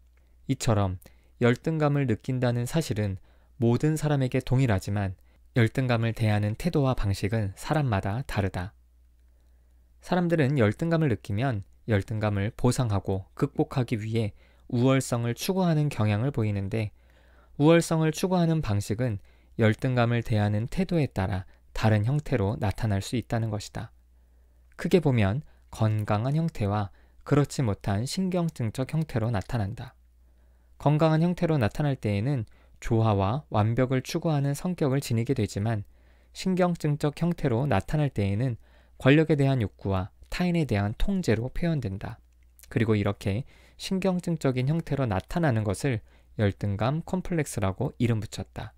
이처럼 열등감을 느낀다는 사실은 모든 사람에게 동일하지만 열등감을 대하는 태도와 방식은 사람마다 다르다. 사람들은 열등감을 느끼면 열등감을 보상하고 극복하기 위해 우월성을 추구하는 경향을 보이는데 우월성을 추구하는 방식은 열등감을 대하는 태도에 따라 다른 형태로 나타날 수 있다는 것이다. 크게 보면 건강한 형태와 그렇지 못한 신경증적 형태로 나타난다. 건강한 형태로 나타날 때에는 조화와 완벽을 추구하는 성격을 지니게 되지만 신경증적 형태로 나타날 때에는 권력에 대한 욕구와 타인에 대한 통제로 표현된다. 그리고 이렇게 신경증적인 형태로 나타나는 것을 열등감 콤플렉스라고 이름 붙였다.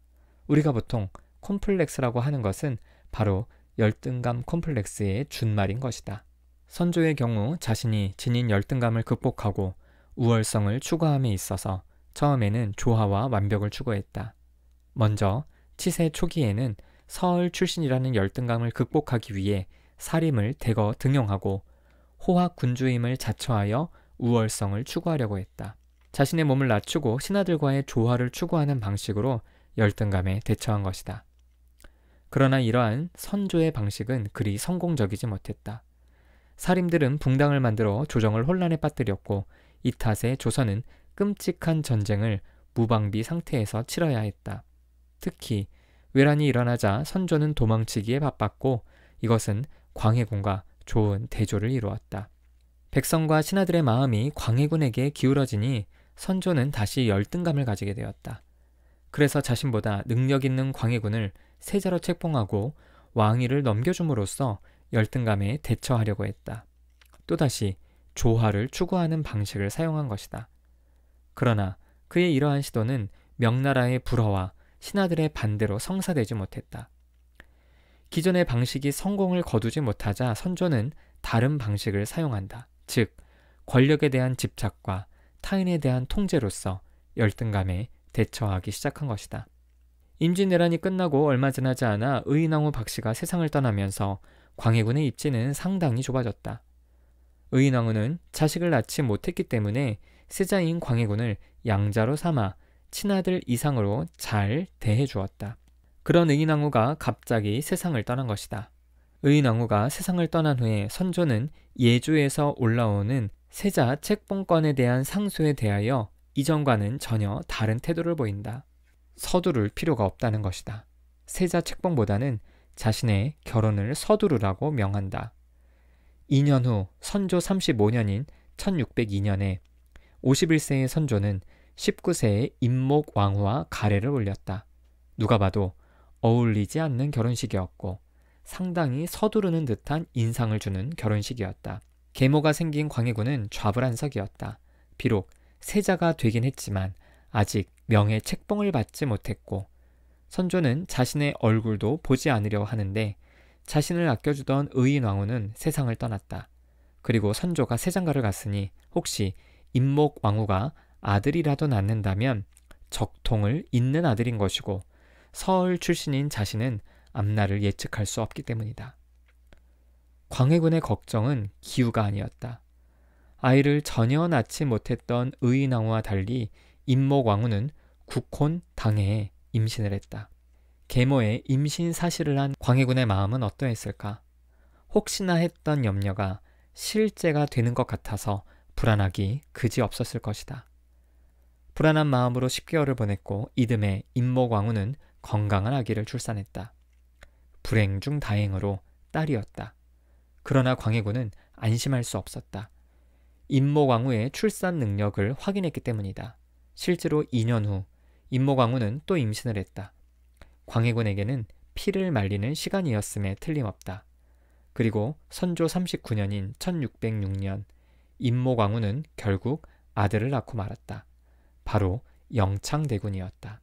우리가 보통 콤플렉스라고 하는 것은 바로 열등감 콤플렉스의 준말인 것이다. 선조의 경우 자신이 지닌 열등감을 극복하고 우월성을 추구함에 있어서 처음에는 조화와 완벽을 추구했다. 먼저 치세 초기에는 서울 출신이라는 열등감을 극복하기 위해 사림을 대거 등용하고 호학 군주임을 자처하여 우월성을 추구하려고 했다. 자신의 몸을 낮추고 신하들과의 조화를 추구하는 방식으로 열등감에 대처한 것이다. 그러나 이러한 선조의 방식은 그리 성공적이지 못했다. 사림들은 붕당을 만들어 조정을 혼란에 빠뜨렸고 이 탓에 조선은 끔찍한 전쟁을 무방비 상태에서 치러야 했다. 특히 외란이 일어나자 선조는 도망치기에 바빴고 이것은 광해군과 좋은 대조를 이루었다. 백성과 신하들의 마음이 광해군에게 기울어지니 선조는 다시 열등감을 가지게 되었다. 그래서 자신보다 능력 있는 광해군을 세자로 책봉하고 왕위를 넘겨줌으로써 열등감에 대처하려고 했다. 또다시 조화를 추구하는 방식을 사용한 것이다. 그러나 그의 이러한 시도는 명나라의 불화와 신하들의 반대로 성사되지 못했다. 기존의 방식이 성공을 거두지 못하자 선조는 다른 방식을 사용한다. 즉, 권력에 대한 집착과 타인에 대한 통제로서 열등감에 대처하기 시작한 것이다. 임진왜란이 끝나고 얼마 지나지 않아 의인왕후 박씨가 세상을 떠나면서 광해군의 입지는 상당히 좁아졌다. 의인왕후는 자식을 낳지 못했기 때문에 세자인 광해군을 양자로 삼아 친아들 이상으로 잘 대해 주었다. 그런 의인왕후가 갑자기 세상을 떠난 것이다. 의인왕후가 세상을 떠난 후에 선조는 예주에서 올라오는 세자 책봉권에 대한 상소에 대하여 이전과는 전혀 다른 태도를 보인다. 서두를 필요가 없다는 것이다. 세자 책봉보다는 자신의 결혼을 서두르라고 명한다. 2년 후 선조 35년인 1602년에 51세의 선조는 19세의 임목 왕후와 가래를 올렸다. 누가 봐도 어울리지 않는 결혼식이었고 상당히 서두르는 듯한 인상을 주는 결혼식이었다. 계모가 생긴 광해군은 좌불안석이었다. 비록 세자가 되긴 했지만 아직 명예 책봉을 받지 못했고 선조는 자신의 얼굴도 보지 않으려 하는데 자신을 아껴주던 의인 왕후는 세상을 떠났다. 그리고 선조가 세장가를 갔으니 혹시 임목 왕후가 아들이라도 낳는다면 적통을 잇는 아들인 것이고 서울 출신인 자신은 앞날을 예측할 수 없기 때문이다. 광해군의 걱정은 기우가 아니었다. 아이를 전혀 낳지 못했던 의인왕후와 달리 임목왕후는 국혼 당해에 임신을 했다. 계모의 임신 사실을 한 광해군의 마음은 어떠했을까? 혹시나 했던 염려가 실제가 되는 것 같아서 불안하기 그지없었을 것이다. 불안한 마음으로 10개월을 보냈고 이듬해 임모광우는 건강한 아기를 출산했다. 불행 중 다행으로 딸이었다. 그러나 광해군은 안심할 수 없었다. 임모광우의 출산 능력을 확인했기 때문이다. 실제로 2년 후 임모광우는 또 임신을 했다. 광해군에게는 피를 말리는 시간이었음에 틀림없다. 그리고 선조 39년인 1606년 임모광우는 결국 아들을 낳고 말았다. 바로 영창대군이었다.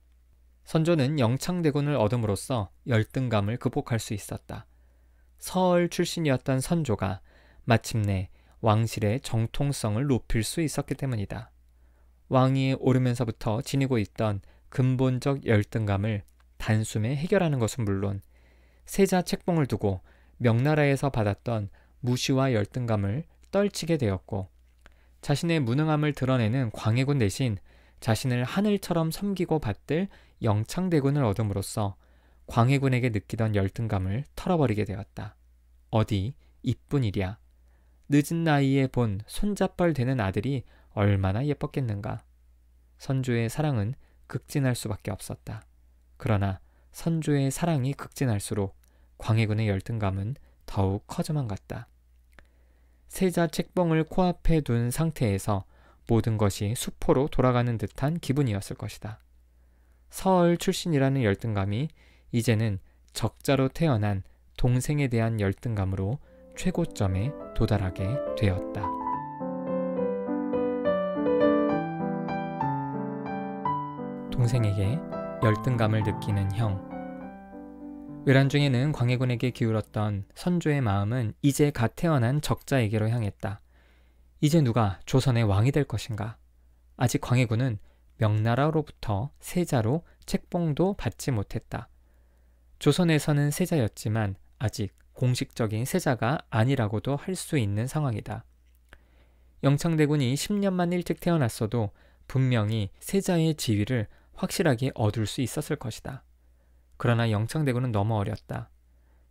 선조는 영창대군을 얻음으로써 열등감을 극복할 수 있었다. 서울 출신이었던 선조가 마침내 왕실의 정통성을 높일 수 있었기 때문이다. 왕위에 오르면서부터 지니고 있던 근본적 열등감을 단숨에 해결하는 것은 물론 세자 책봉을 두고 명나라에서 받았던 무시와 열등감을 떨치게 되었고 자신의 무능함을 드러내는 광해군 대신 자신을 하늘처럼 섬기고 받들 영창대군을 얻음으로써 광해군에게 느끼던 열등감을 털어버리게 되었다. 어디 이뿐이랴. 늦은 나이에 본 손자뻘 되는 아들이 얼마나 예뻤겠는가. 선조의 사랑은 극진할 수밖에 없었다. 그러나 선조의 사랑이 극진할수록 광해군의 열등감은 더욱 커져만 갔다. 세자 책봉을 코앞에 둔 상태에서 모든 것이 수포로 돌아가는 듯한 기분이었을 것이다. 서울 출신이라는 열등감이 이제는 적자로 태어난 동생에 대한 열등감으로 최고점에 도달하게 되었다. 동생에게 열등감을 느끼는 형. 외란중에는 광해군에게 기울었던 선조의 마음은 이제 갓 태어난 적자에게로 향했다. 이제 누가 조선의 왕이 될 것인가? 아직 광해군은 명나라로부터 세자로 책봉도 받지 못했다. 조선에서는 세자였지만 아직 공식적인 세자가 아니라고도 할 수 있는 상황이다. 영창대군이 10년만 일찍 태어났어도 분명히 세자의 지위를 확실하게 얻을 수 있었을 것이다. 그러나 영창대군은 너무 어렸다.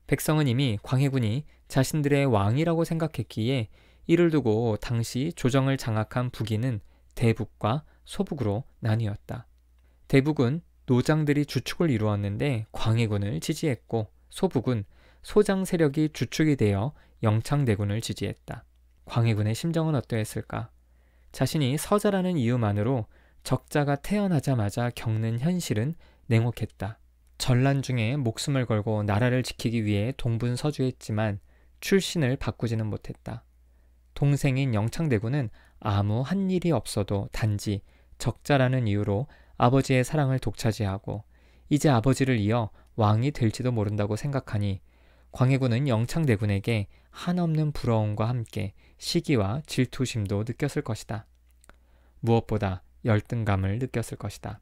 백성은 이미 광해군이 자신들의 왕이라고 생각했기에 이를 두고 당시 조정을 장악한 북인은 대북과 소북으로 나뉘었다. 대북은 노장들이 주축을 이루었는데 광해군을 지지했고 소북은 소장 세력이 주축이 되어 영창대군을 지지했다. 광해군의 심정은 어떠했을까? 자신이 서자라는 이유만으로 적자가 태어나자마자 겪는 현실은 냉혹했다. 전란 중에 목숨을 걸고 나라를 지키기 위해 동분서주했지만 출신을 바꾸지는 못했다. 동생인 영창대군은 아무 한 일이 없어도 단지 적자라는 이유로 아버지의 사랑을 독차지하고 이제 아버지를 이어 왕이 될지도 모른다고 생각하니 광해군은 영창대군에게 한없는 부러움과 함께 시기와 질투심도 느꼈을 것이다. 무엇보다 열등감을 느꼈을 것이다.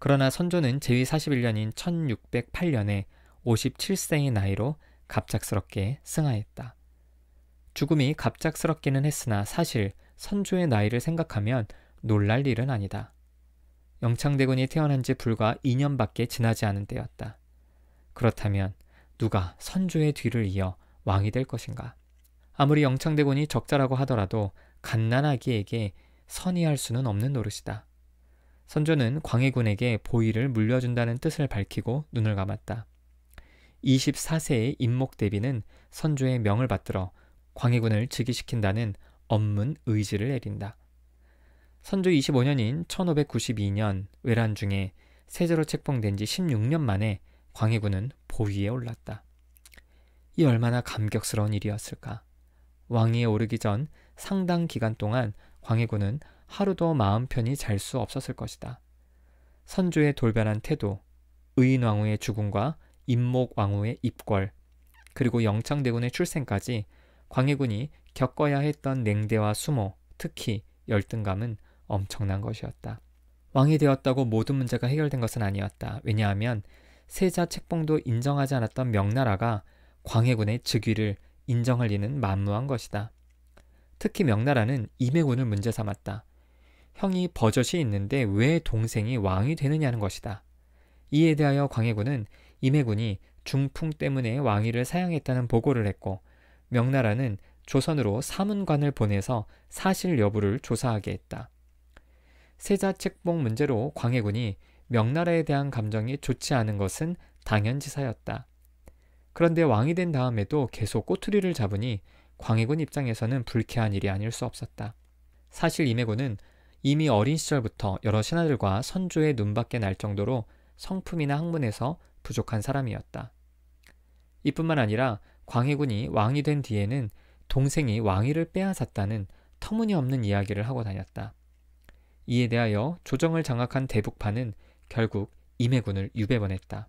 그러나 선조는 제위 41년인 1608년에 57세의 나이로 갑작스럽게 승하했다. 죽음이 갑작스럽기는 했으나 사실 선조의 나이를 생각하면 놀랄 일은 아니다. 영창대군이 태어난 지 불과 2년밖에 지나지 않은 때였다. 그렇다면 누가 선조의 뒤를 이어 왕이 될 것인가? 아무리 영창대군이 적자라고 하더라도 갓난아기에게 선의할 수는 없는 노릇이다. 선조는 광해군에게 보위를 물려준다는 뜻을 밝히고 눈을 감았다. 24세의 임목대비는 선조의 명을 받들어 광해군을 즉위시킨다는 엄문 의지를 내린다. 선조 25년인 1592년 외란 중에 세제로 책봉된 지 16년 만에 광해군은 보위에 올랐다. 이 얼마나 감격스러운 일이었을까. 왕위에 오르기 전 상당 기간 동안 광해군은 하루도 마음 편히 잘 수 없었을 것이다. 선조의 돌변한 태도, 의인왕후의 죽음과 임목왕후의 입궐, 그리고 영창대군의 출생까지 광해군이 겪어야 했던 냉대와 수모, 특히 열등감은 엄청난 것이었다. 왕이 되었다고 모든 문제가 해결된 것은 아니었다. 왜냐하면 세자 책봉도 인정하지 않았던 명나라가 광해군의 즉위를 인정할 리는 만무한 것이다. 특히 명나라는 임해군을 문제 삼았다. 형이 버젓이 있는데 왜 동생이 왕이 되느냐는 것이다. 이에 대하여 광해군은 임해군이 중풍 때문에 왕위를 사양했다는 보고를 했고 명나라는 조선으로 사문관을 보내서 사실 여부를 조사하게 했다. 세자 책봉 문제로 광해군이 명나라에 대한 감정이 좋지 않은 것은 당연지사였다. 그런데 왕이 된 다음에도 계속 꼬투리를 잡으니 광해군 입장에서는 불쾌한 일이 아닐 수 없었다. 사실 임해군은 이미 어린 시절부터 여러 신하들과 선조의 눈밖에 날 정도로 성품이나 학문에서 부족한 사람이었다. 이뿐만 아니라 광해군이 왕이 된 뒤에는 동생이 왕위를 빼앗았다는 터무니없는 이야기를 하고 다녔다. 이에 대하여 조정을 장악한 대북파는 결국 임해군을 유배보냈다.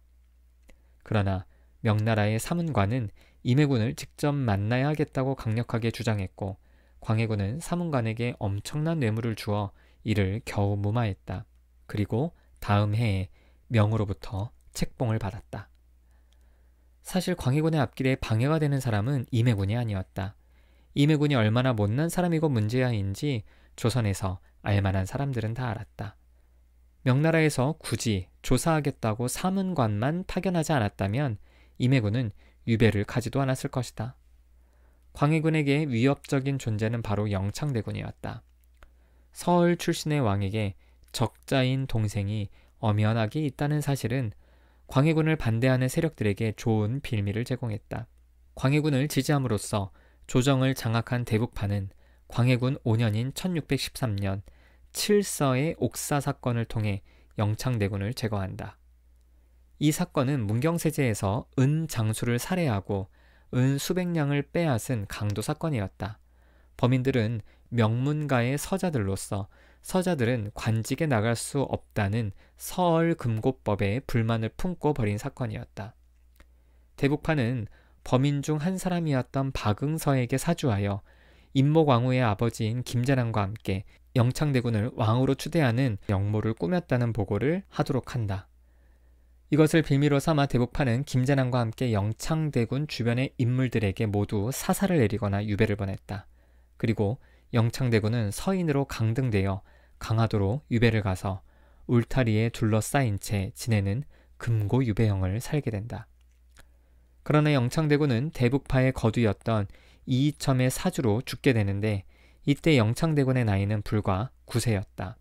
그러나 명나라의 사문관은 임해군을 직접 만나야 하겠다고 강력하게 주장했고 광해군은 사문관에게 엄청난 뇌물을 주어 이를 겨우 무마했다. 그리고 다음 해에 명으로부터 책봉을 받았다. 사실 광해군의 앞길에 방해가 되는 사람은 임해군이 아니었다. 임해군이 얼마나 못난 사람이고 문제아인지 조선에서 알만한 사람들은 다 알았다. 명나라에서 굳이 조사하겠다고 사문관만 파견하지 않았다면 임해군은 유배를 가지도 않았을 것이다. 광해군에게 위협적인 존재는 바로 영창대군이었다. 서울 출신의 왕에게 적자인 동생이 엄연하게 있다는 사실은 광해군을 반대하는 세력들에게 좋은 빌미를 제공했다. 광해군을 지지함으로써 조정을 장악한 대북파는 광해군 5년인 1613년 칠서의 옥사 사건을 통해 영창대군을 제거한다. 이 사건은 문경세제에서 은 장수를 살해하고 은 수백냥을 빼앗은 강도 사건이었다. 범인들은 명문가의 서자들로서 서자들은 관직에 나갈 수 없다는 서얼 금고법에 불만을 품고 벌인 사건이었다. 대북파는 범인 중 한 사람이었던 박응서에게 사주하여 임목왕후의 아버지인 김자랑과 함께 영창대군을 왕으로 추대하는 역모를 꾸몄다는 보고를 하도록 한다. 이것을 빌미로 삼아 대북파는 김재남과 함께 영창대군 주변의 인물들에게 모두 사사를 내리거나 유배를 보냈다. 그리고 영창대군은 서인으로 강등되어 강화도로 유배를 가서 울타리에 둘러싸인 채 지내는 금고유배형을 살게 된다. 그러나 영창대군은 대북파의 거두였던 이이첨의 사주로 죽게 되는데 이때 영창대군의 나이는 불과 9세였다.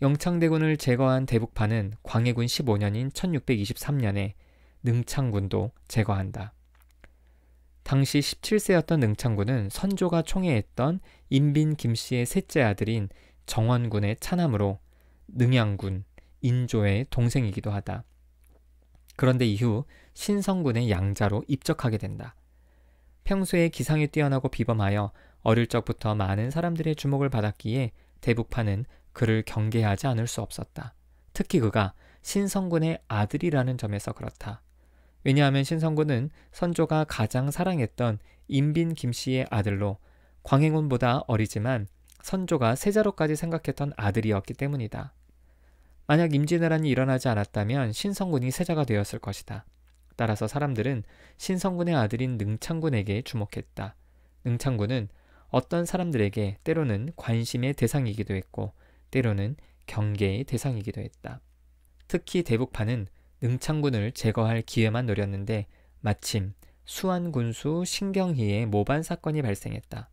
영창대군을 제거한 대북파는 광해군 15년인 1623년에 능창군도 제거한다. 당시 17세였던 능창군은 선조가 총애했던 인빈 김씨의 셋째 아들인 정원군의 차남으로 능양군, 인조의 동생이기도 하다. 그런데 이후 신성군의 양자로 입적하게 된다. 평소에 기상이 뛰어나고 비범하여 어릴 적부터 많은 사람들의 주목을 받았기에 대북파는 그를 경계하지 않을 수 없었다. 특히 그가 신성군의 아들이라는 점에서 그렇다. 왜냐하면 신성군은 선조가 가장 사랑했던 임빈 김씨의 아들로 광행군보다 어리지만 선조가 세자로까지 생각했던 아들이었기 때문이다. 만약 임진왜란이 일어나지 않았다면 신성군이 세자가 되었을 것이다. 따라서 사람들은 신성군의 아들인 능창군에게 주목했다. 능창군은 어떤 사람들에게 때로는 관심의 대상이기도 했고 때로는 경계의 대상이기도 했다. 특히 대북파는 능창군을 제거할 기회만 노렸는데 마침 수안군수 신경희의 모반 사건이 발생했다.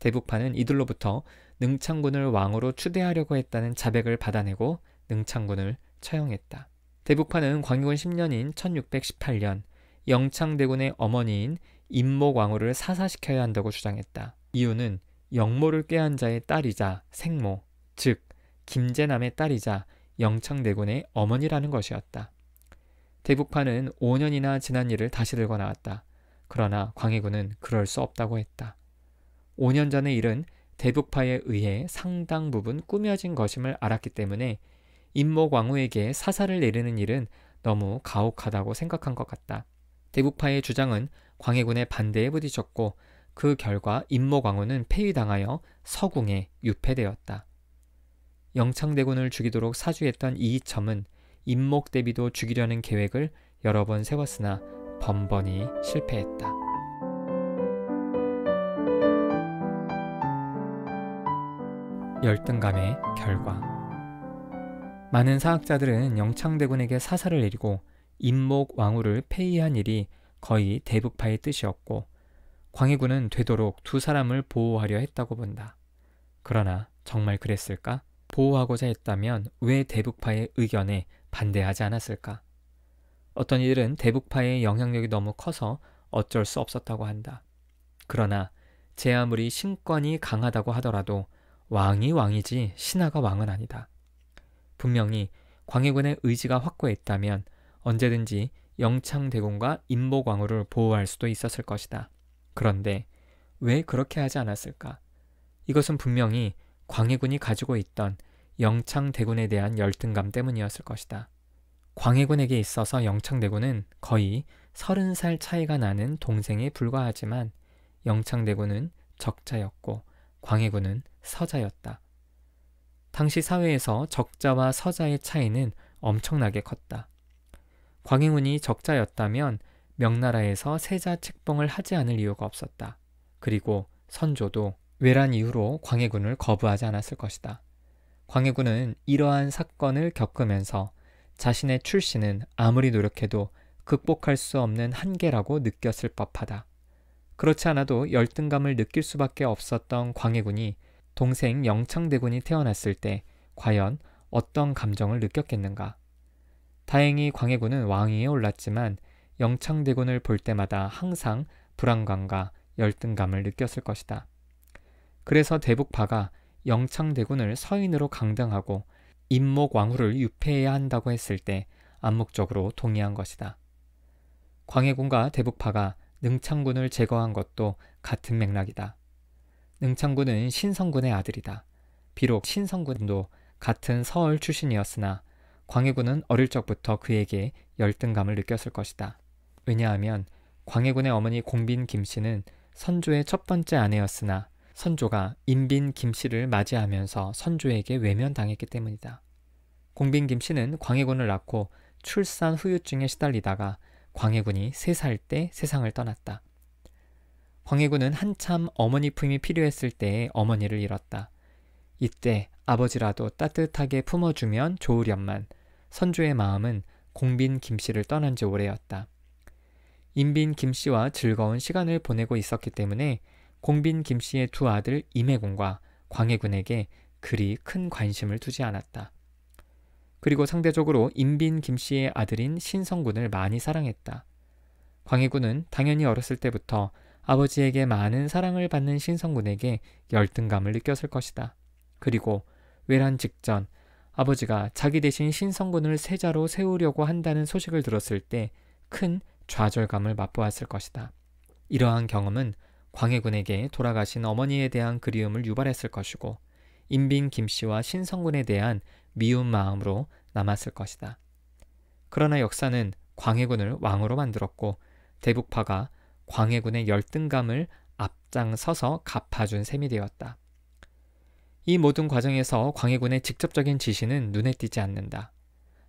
대북파는 이들로부터 능창군을 왕으로 추대하려고 했다는 자백을 받아내고 능창군을 처형했다. 대북파는 광유군 10년인 1618년 영창대군의 어머니인 임목왕후를 사사시켜야 한다고 주장했다. 이유는 영모를 꾀한 자의 딸이자 생모, 즉 김제남의 딸이자 영창대군의 어머니라는 것이었다. 대북파는 5년이나 지난 일을 다시 들고 나왔다. 그러나 광해군은 그럴 수 없다고 했다. 5년 전의 일은 대북파에 의해 상당 부분 꾸며진 것임을 알았기 때문에 임모광후에게 사사를 내리는 일은 너무 가혹하다고 생각한 것 같다. 대북파의 주장은 광해군의 반대에 부딪혔고 그 결과 임모광후는 폐위당하여 서궁에 유폐되었다. 영창대군을 죽이도록 사주했던 이이첨은 임목 대비도 죽이려는 계획을 여러 번 세웠으나 번번이 실패했다. 열등감의 결과 많은 사학자들은 영창대군에게 사사를 내리고 임목 왕후를 폐위한 일이 거의 대북파의 뜻이었고 광해군은 되도록 두 사람을 보호하려 했다고 본다. 그러나 정말 그랬을까? 보호하고자 했다면 왜 대북파의 의견에 반대하지 않았을까? 어떤 이들은 대북파의 영향력이 너무 커서 어쩔 수 없었다고 한다. 그러나 제 아무리 신권이 강하다고 하더라도 왕이 왕이지 신하가 왕은 아니다. 분명히 광해군의 의지가 확고했다면 언제든지 영창대군과 임보광후를 보호할 수도 있었을 것이다. 그런데 왜 그렇게 하지 않았을까? 이것은 분명히 광해군이 가지고 있던 영창대군에 대한 열등감 때문이었을 것이다. 광해군에게 있어서 영창대군은 거의 30살 차이가 나는 동생에 불과하지만 영창대군은 적자였고 광해군은 서자였다. 당시 사회에서 적자와 서자의 차이는 엄청나게 컸다. 광해군이 적자였다면 명나라에서 세자 책봉을 하지 않을 이유가 없었다. 그리고 선조도 외란 이후로 광해군을 거부하지 않았을 것이다. 광해군은 이러한 사건을 겪으면서 자신의 출신은 아무리 노력해도 극복할 수 없는 한계라고 느꼈을 법하다. 그렇지 않아도 열등감을 느낄 수밖에 없었던 광해군이 동생 영창대군이 태어났을 때 과연 어떤 감정을 느꼈겠는가? 다행히 광해군은 왕위에 올랐지만 영창대군을 볼 때마다 항상 불안감과 열등감을 느꼈을 것이다. 그래서 대북파가 영창대군을 서인으로 강등하고 임목 왕후를 유폐해야 한다고 했을 때 암묵적으로 동의한 것이다. 광해군과 대북파가 능창군을 제거한 것도 같은 맥락이다. 능창군은 신성군의 아들이다. 비록 신성군도 같은 서울 출신이었으나 광해군은 어릴 적부터 그에게 열등감을 느꼈을 것이다. 왜냐하면 광해군의 어머니 공빈 김씨는 선조의 첫 번째 아내였으나 선조가 인빈 김씨를 맞이하면서 선조에게 외면당했기 때문이다. 공빈 김씨는 광해군을 낳고 출산 후유증에 시달리다가 광해군이 3살 때 세상을 떠났다. 광해군은 한참 어머니 품이 필요했을 때에 어머니를 잃었다. 이때 아버지라도 따뜻하게 품어주면 좋으련만 선조의 마음은 공빈 김씨를 떠난 지 오래였다. 인빈 김씨와 즐거운 시간을 보내고 있었기 때문에 공빈 김씨의 두 아들 임해군과 광해군에게 그리 큰 관심을 두지 않았다. 그리고 상대적으로 임빈 김씨의 아들인 신성군을 많이 사랑했다. 광해군은 당연히 어렸을 때부터 아버지에게 많은 사랑을 받는 신성군에게 열등감을 느꼈을 것이다. 그리고 외란 직전 아버지가 자기 대신 신성군을 세자로 세우려고 한다는 소식을 들었을 때 큰 좌절감을 맛보았을 것이다. 이러한 경험은 광해군에게 돌아가신 어머니에 대한 그리움을 유발했을 것이고 인빈 김씨와 신성군에 대한 미운 마음으로 남았을 것이다. 그러나 역사는 광해군을 왕으로 만들었고 대북파가 광해군의 열등감을 앞장서서 갚아준 셈이 되었다. 이 모든 과정에서 광해군의 직접적인 지시는 눈에 띄지 않는다.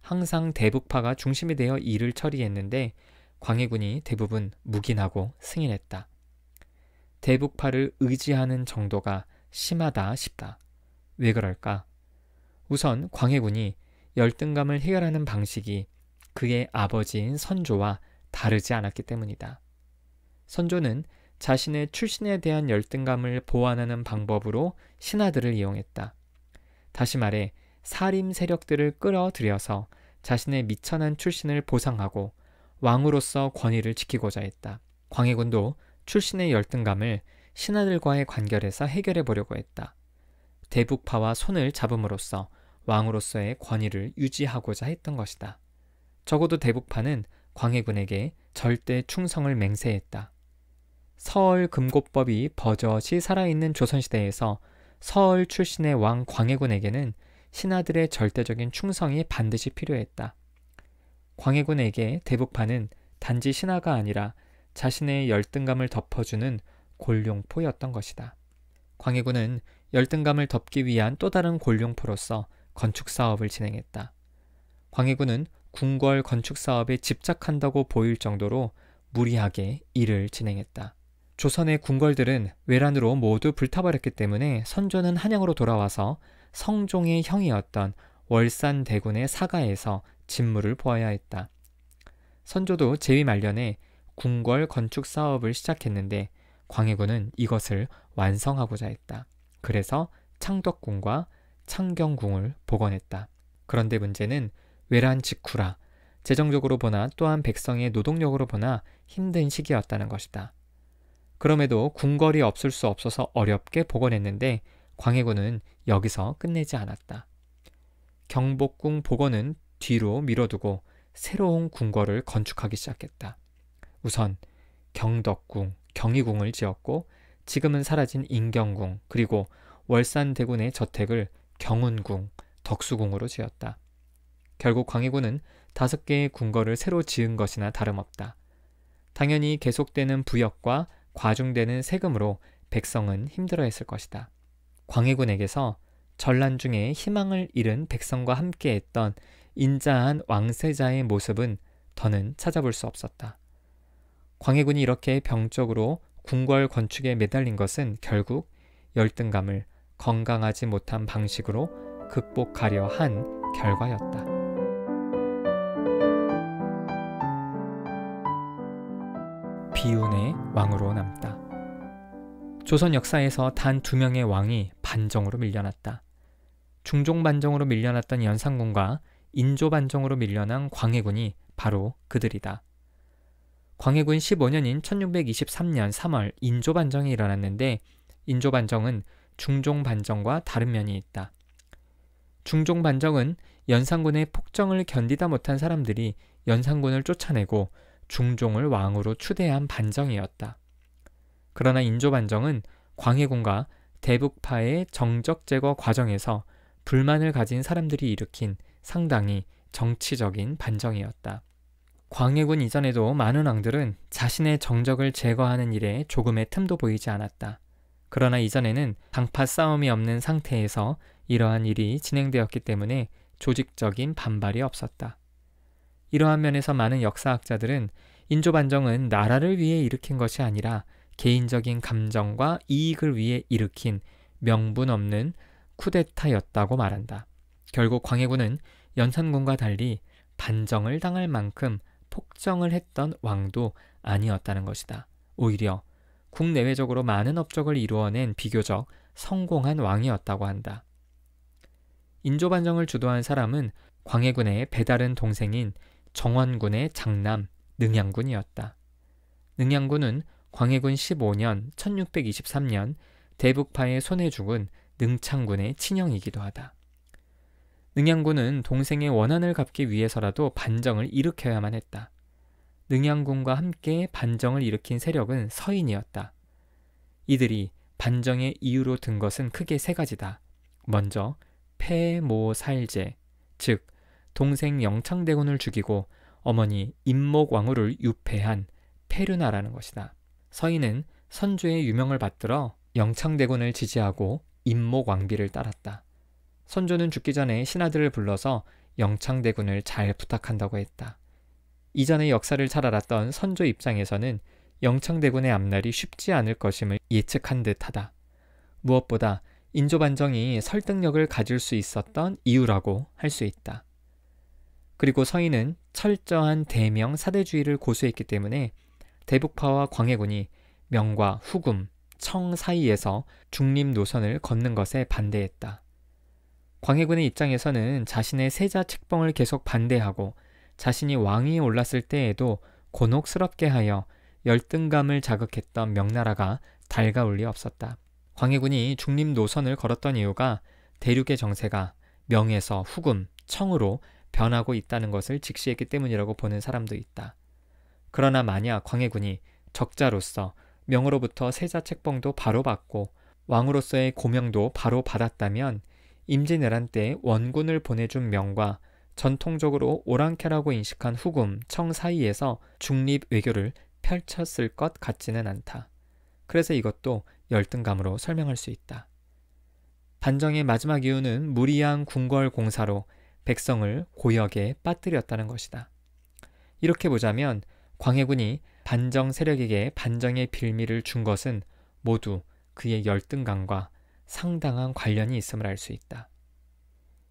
항상 대북파가 중심이 되어 일을 처리했는데 광해군이 대부분 묵인하고 승인했다. 대북파를 의지하는 정도가 심하다 싶다. 왜 그럴까? 우선 광해군이 열등감을 해결하는 방식이 그의 아버지인 선조와 다르지 않았기 때문이다. 선조는 자신의 출신에 대한 열등감을 보완하는 방법으로 신하들을 이용했다. 다시 말해 사림 세력들을 끌어들여서 자신의 미천한 출신을 보상하고 왕으로서 권위를 지키고자 했다. 광해군도 출신의 열등감을 신하들과의 관결에서 해결해 보려고 했다. 대북파와 손을 잡음으로써 왕으로서의 권위를 유지하고자 했던 것이다. 적어도 대북파는 광해군에게 절대 충성을 맹세했다. 서울 금고법이 버젓이 살아있는 조선시대에서 서울 출신의 왕 광해군에게는 신하들의 절대적인 충성이 반드시 필요했다. 광해군에게 대북파는 단지 신하가 아니라 자신의 열등감을 덮어주는 골룡포였던 것이다. 광해군은 열등감을 덮기 위한 또 다른 골룡포로서 건축 사업을 진행했다. 광해군은 궁궐 건축 사업에 집착한다고 보일 정도로 무리하게 일을 진행했다. 조선의 궁궐들은 외란으로 모두 불타버렸기 때문에 선조는 한양으로 돌아와서 성종의 형이었던 월산 대군의 사가에서 진물을 보아야 했다. 선조도 제위 말년에 궁궐 건축 사업을 시작했는데 광해군은 이것을 완성하고자 했다. 그래서 창덕궁과 창경궁을 복원했다. 그런데 문제는 외란 직후라 재정적으로 보나 또한 백성의 노동력으로 보나 힘든 시기였다는 것이다. 그럼에도 궁궐이 없을 수 없어서 어렵게 복원했는데 광해군은 여기서 끝내지 않았다. 경복궁 복원은 뒤로 밀어두고 새로운 궁궐을 건축하기 시작했다. 우선 경덕궁, 경희궁을 지었고 지금은 사라진 인경궁 그리고 월산대군의 저택을 경운궁, 덕수궁으로 지었다. 결국 광해군은 다섯 개의 궁궐을 새로 지은 것이나 다름없다. 당연히 계속되는 부역과 과중되는 세금으로 백성은 힘들어했을 것이다. 광해군에게서 전란 중에 희망을 잃은 백성과 함께했던 인자한 왕세자의 모습은 더는 찾아볼 수 없었다. 광해군이 이렇게 병적으로 궁궐 건축에 매달린 것은 결국 열등감을 건강하지 못한 방식으로 극복하려 한 결과였다. 비운의 왕으로 남다. 조선 역사에서 단 두 명의 왕이 반정으로 밀려났다. 중종 반정으로 밀려났던 연산군과 인조 반정으로 밀려난 광해군이 바로 그들이다. 광해군 15년인 1623년 3월 인조 반정이 일어났는데 인조 반정은 중종 반정과 다른 면이 있다. 중종 반정은 연산군의 폭정을 견디다 못한 사람들이 연산군을 쫓아내고 중종을 왕으로 추대한 반정이었다. 그러나 인조 반정은 광해군과 대북파의 정적 제거 과정에서 불만을 가진 사람들이 일으킨 상당히 정치적인 반정이었다. 광해군 이전에도 많은 왕들은 자신의 정적을 제거하는 일에 조금의 틈도 보이지 않았다. 그러나 이전에는 당파 싸움이 없는 상태에서 이러한 일이 진행되었기 때문에 조직적인 반발이 없었다. 이러한 면에서 많은 역사학자들은 인조반정은 나라를 위해 일으킨 것이 아니라 개인적인 감정과 이익을 위해 일으킨 명분 없는 쿠데타였다고 말한다. 결국 광해군은 연산군과 달리 반정을 당할 만큼 폭정을 했던 왕도 아니었다는 것이다. 오히려 국내외적으로 많은 업적을 이루어낸 비교적 성공한 왕이었다고 한다. 인조반정을 주도한 사람은 광해군의 배다른 동생인 정원군의 장남 능양군이었다. 능양군은 광해군 15년 1623년 대북파의 손해 죽은 능창군의 친형이기도 하다. 능양군은 동생의 원한을 갚기 위해서라도 반정을 일으켜야만 했다. 능양군과 함께 반정을 일으킨 세력은 서인이었다. 이들이 반정의 이유로 든 것은 크게 세 가지다. 먼저 폐모살제, 즉 동생 영창대군을 죽이고 어머니 임목왕후를 유폐한 폐르나라는 것이다. 서인은 선조의 유명을 받들어 영창대군을 지지하고 임목왕비를 따랐다. 선조는 죽기 전에 신하들을 불러서 영창대군을 잘 부탁한다고 했다. 이전의 역사를 잘 알았던 선조 입장에서는 영창대군의 앞날이 쉽지 않을 것임을 예측한 듯하다. 무엇보다 인조반정이 설득력을 가질 수 있었던 이유라고 할 수 있다. 그리고 서인은 철저한 대명 사대주의를 고수했기 때문에 대북파와 광해군이 명과 후금, 청 사이에서 중립 노선을 걷는 것에 반대했다. 광해군의 입장에서는 자신의 세자 책봉을 계속 반대하고 자신이 왕위에 올랐을 때에도 곤혹스럽게 하여 열등감을 자극했던 명나라가 달가울 리 없었다. 광해군이 중립 노선을 걸었던 이유가 대륙의 정세가 명에서 후금, 청으로 변하고 있다는 것을 직시했기 때문이라고 보는 사람도 있다. 그러나 만약 광해군이 적자로서 명으로부터 세자 책봉도 바로 받고 왕으로서의 고명도 바로 받았다면 임진왜란 때 원군을 보내준 명과 전통적으로 오랑캐라고 인식한 후금, 청 사이에서 중립 외교를 펼쳤을 것 같지는 않다. 그래서 이것도 열등감으로 설명할 수 있다. 반정의 마지막 이유는 무리한 궁궐 공사로 백성을 고역에 빠뜨렸다는 것이다. 이렇게 보자면 광해군이 반정 세력에게 반정의 빌미를 준 것은 모두 그의 열등감과 상당한 관련이 있음을 알 수 있다.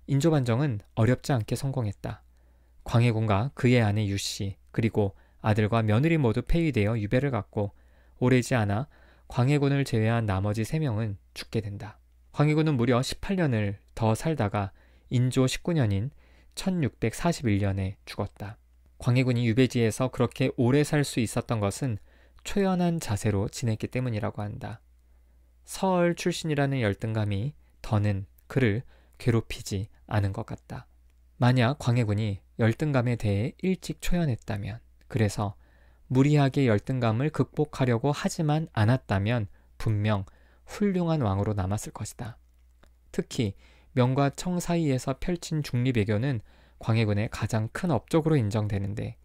인조 반정은 어렵지 않게 성공했다. 광해군과 그의 아내 유씨 그리고 아들과 며느리 모두 폐위되어 유배를 갔고 오래지 않아 광해군을 제외한 나머지 3명은 죽게 된다. 광해군은 무려 18년을 더 살다가 인조 19년인 1641년에 죽었다. 광해군이 유배지에서 그렇게 오래 살 수 있었던 것은 초연한 자세로 지냈기 때문이라고 한다. 서울 출신이라는 열등감이 더는 그를 괴롭히지 않은 것 같다. 만약 광해군이 열등감에 대해 일찍 초연했다면, 그래서 무리하게 열등감을 극복하려고 하지만 않았다면 분명 훌륭한 왕으로 남았을 것이다. 특히 명과 청 사이에서 펼친 중립외교는 광해군의 가장 큰 업적으로 인정되는데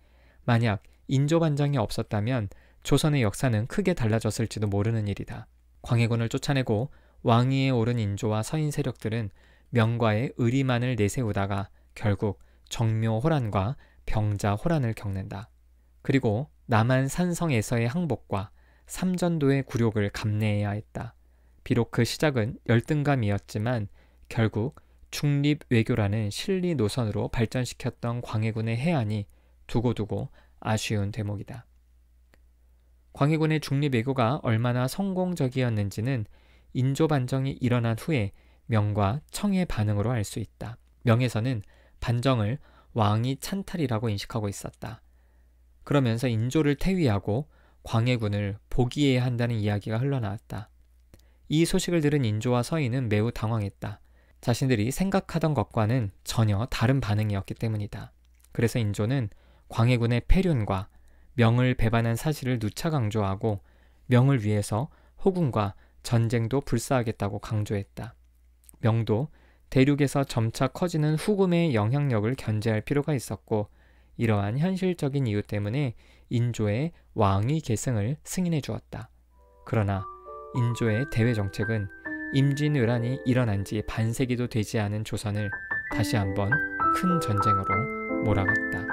만약 인조반장이 없었다면 조선의 역사는 크게 달라졌을지도 모르는 일이다. 광해군을 쫓아내고 왕위에 오른 인조와 서인 세력들은 명과의 의리만을 내세우다가 결국 정묘 호란과 병자 호란을 겪는다. 그리고 남한 산성에서의 항복과 삼전도의 굴욕을 감내해야 했다. 비록 그 시작은 열등감이었지만 결국 중립 외교라는 실리 노선으로 발전시켰던 광해군의 해안이 두고두고 아쉬운 대목이다. 광해군의 중립외교가 얼마나 성공적이었는지는 인조반정이 일어난 후에 명과 청의 반응으로 알 수 있다. 명에서는 반정을 왕이 찬탈이라고 인식하고 있었다. 그러면서 인조를 태위하고 광해군을 복기해야 한다는 이야기가 흘러나왔다. 이 소식을 들은 인조와 서인은 매우 당황했다. 자신들이 생각하던 것과는 전혀 다른 반응이었기 때문이다. 그래서 인조는 광해군의 패륜과 명을 배반한 사실을 누차 강조하고 명을 위해서 호군과 전쟁도 불사하겠다고 강조했다. 명도 대륙에서 점차 커지는 후금의 영향력을 견제할 필요가 있었고 이러한 현실적인 이유 때문에 인조의 왕위 계승을 승인해 주었다. 그러나 인조의 대외 정책은 임진왜란이 일어난 지 반세기도 되지 않은 조선을 다시 한번 큰 전쟁으로 몰아갔다.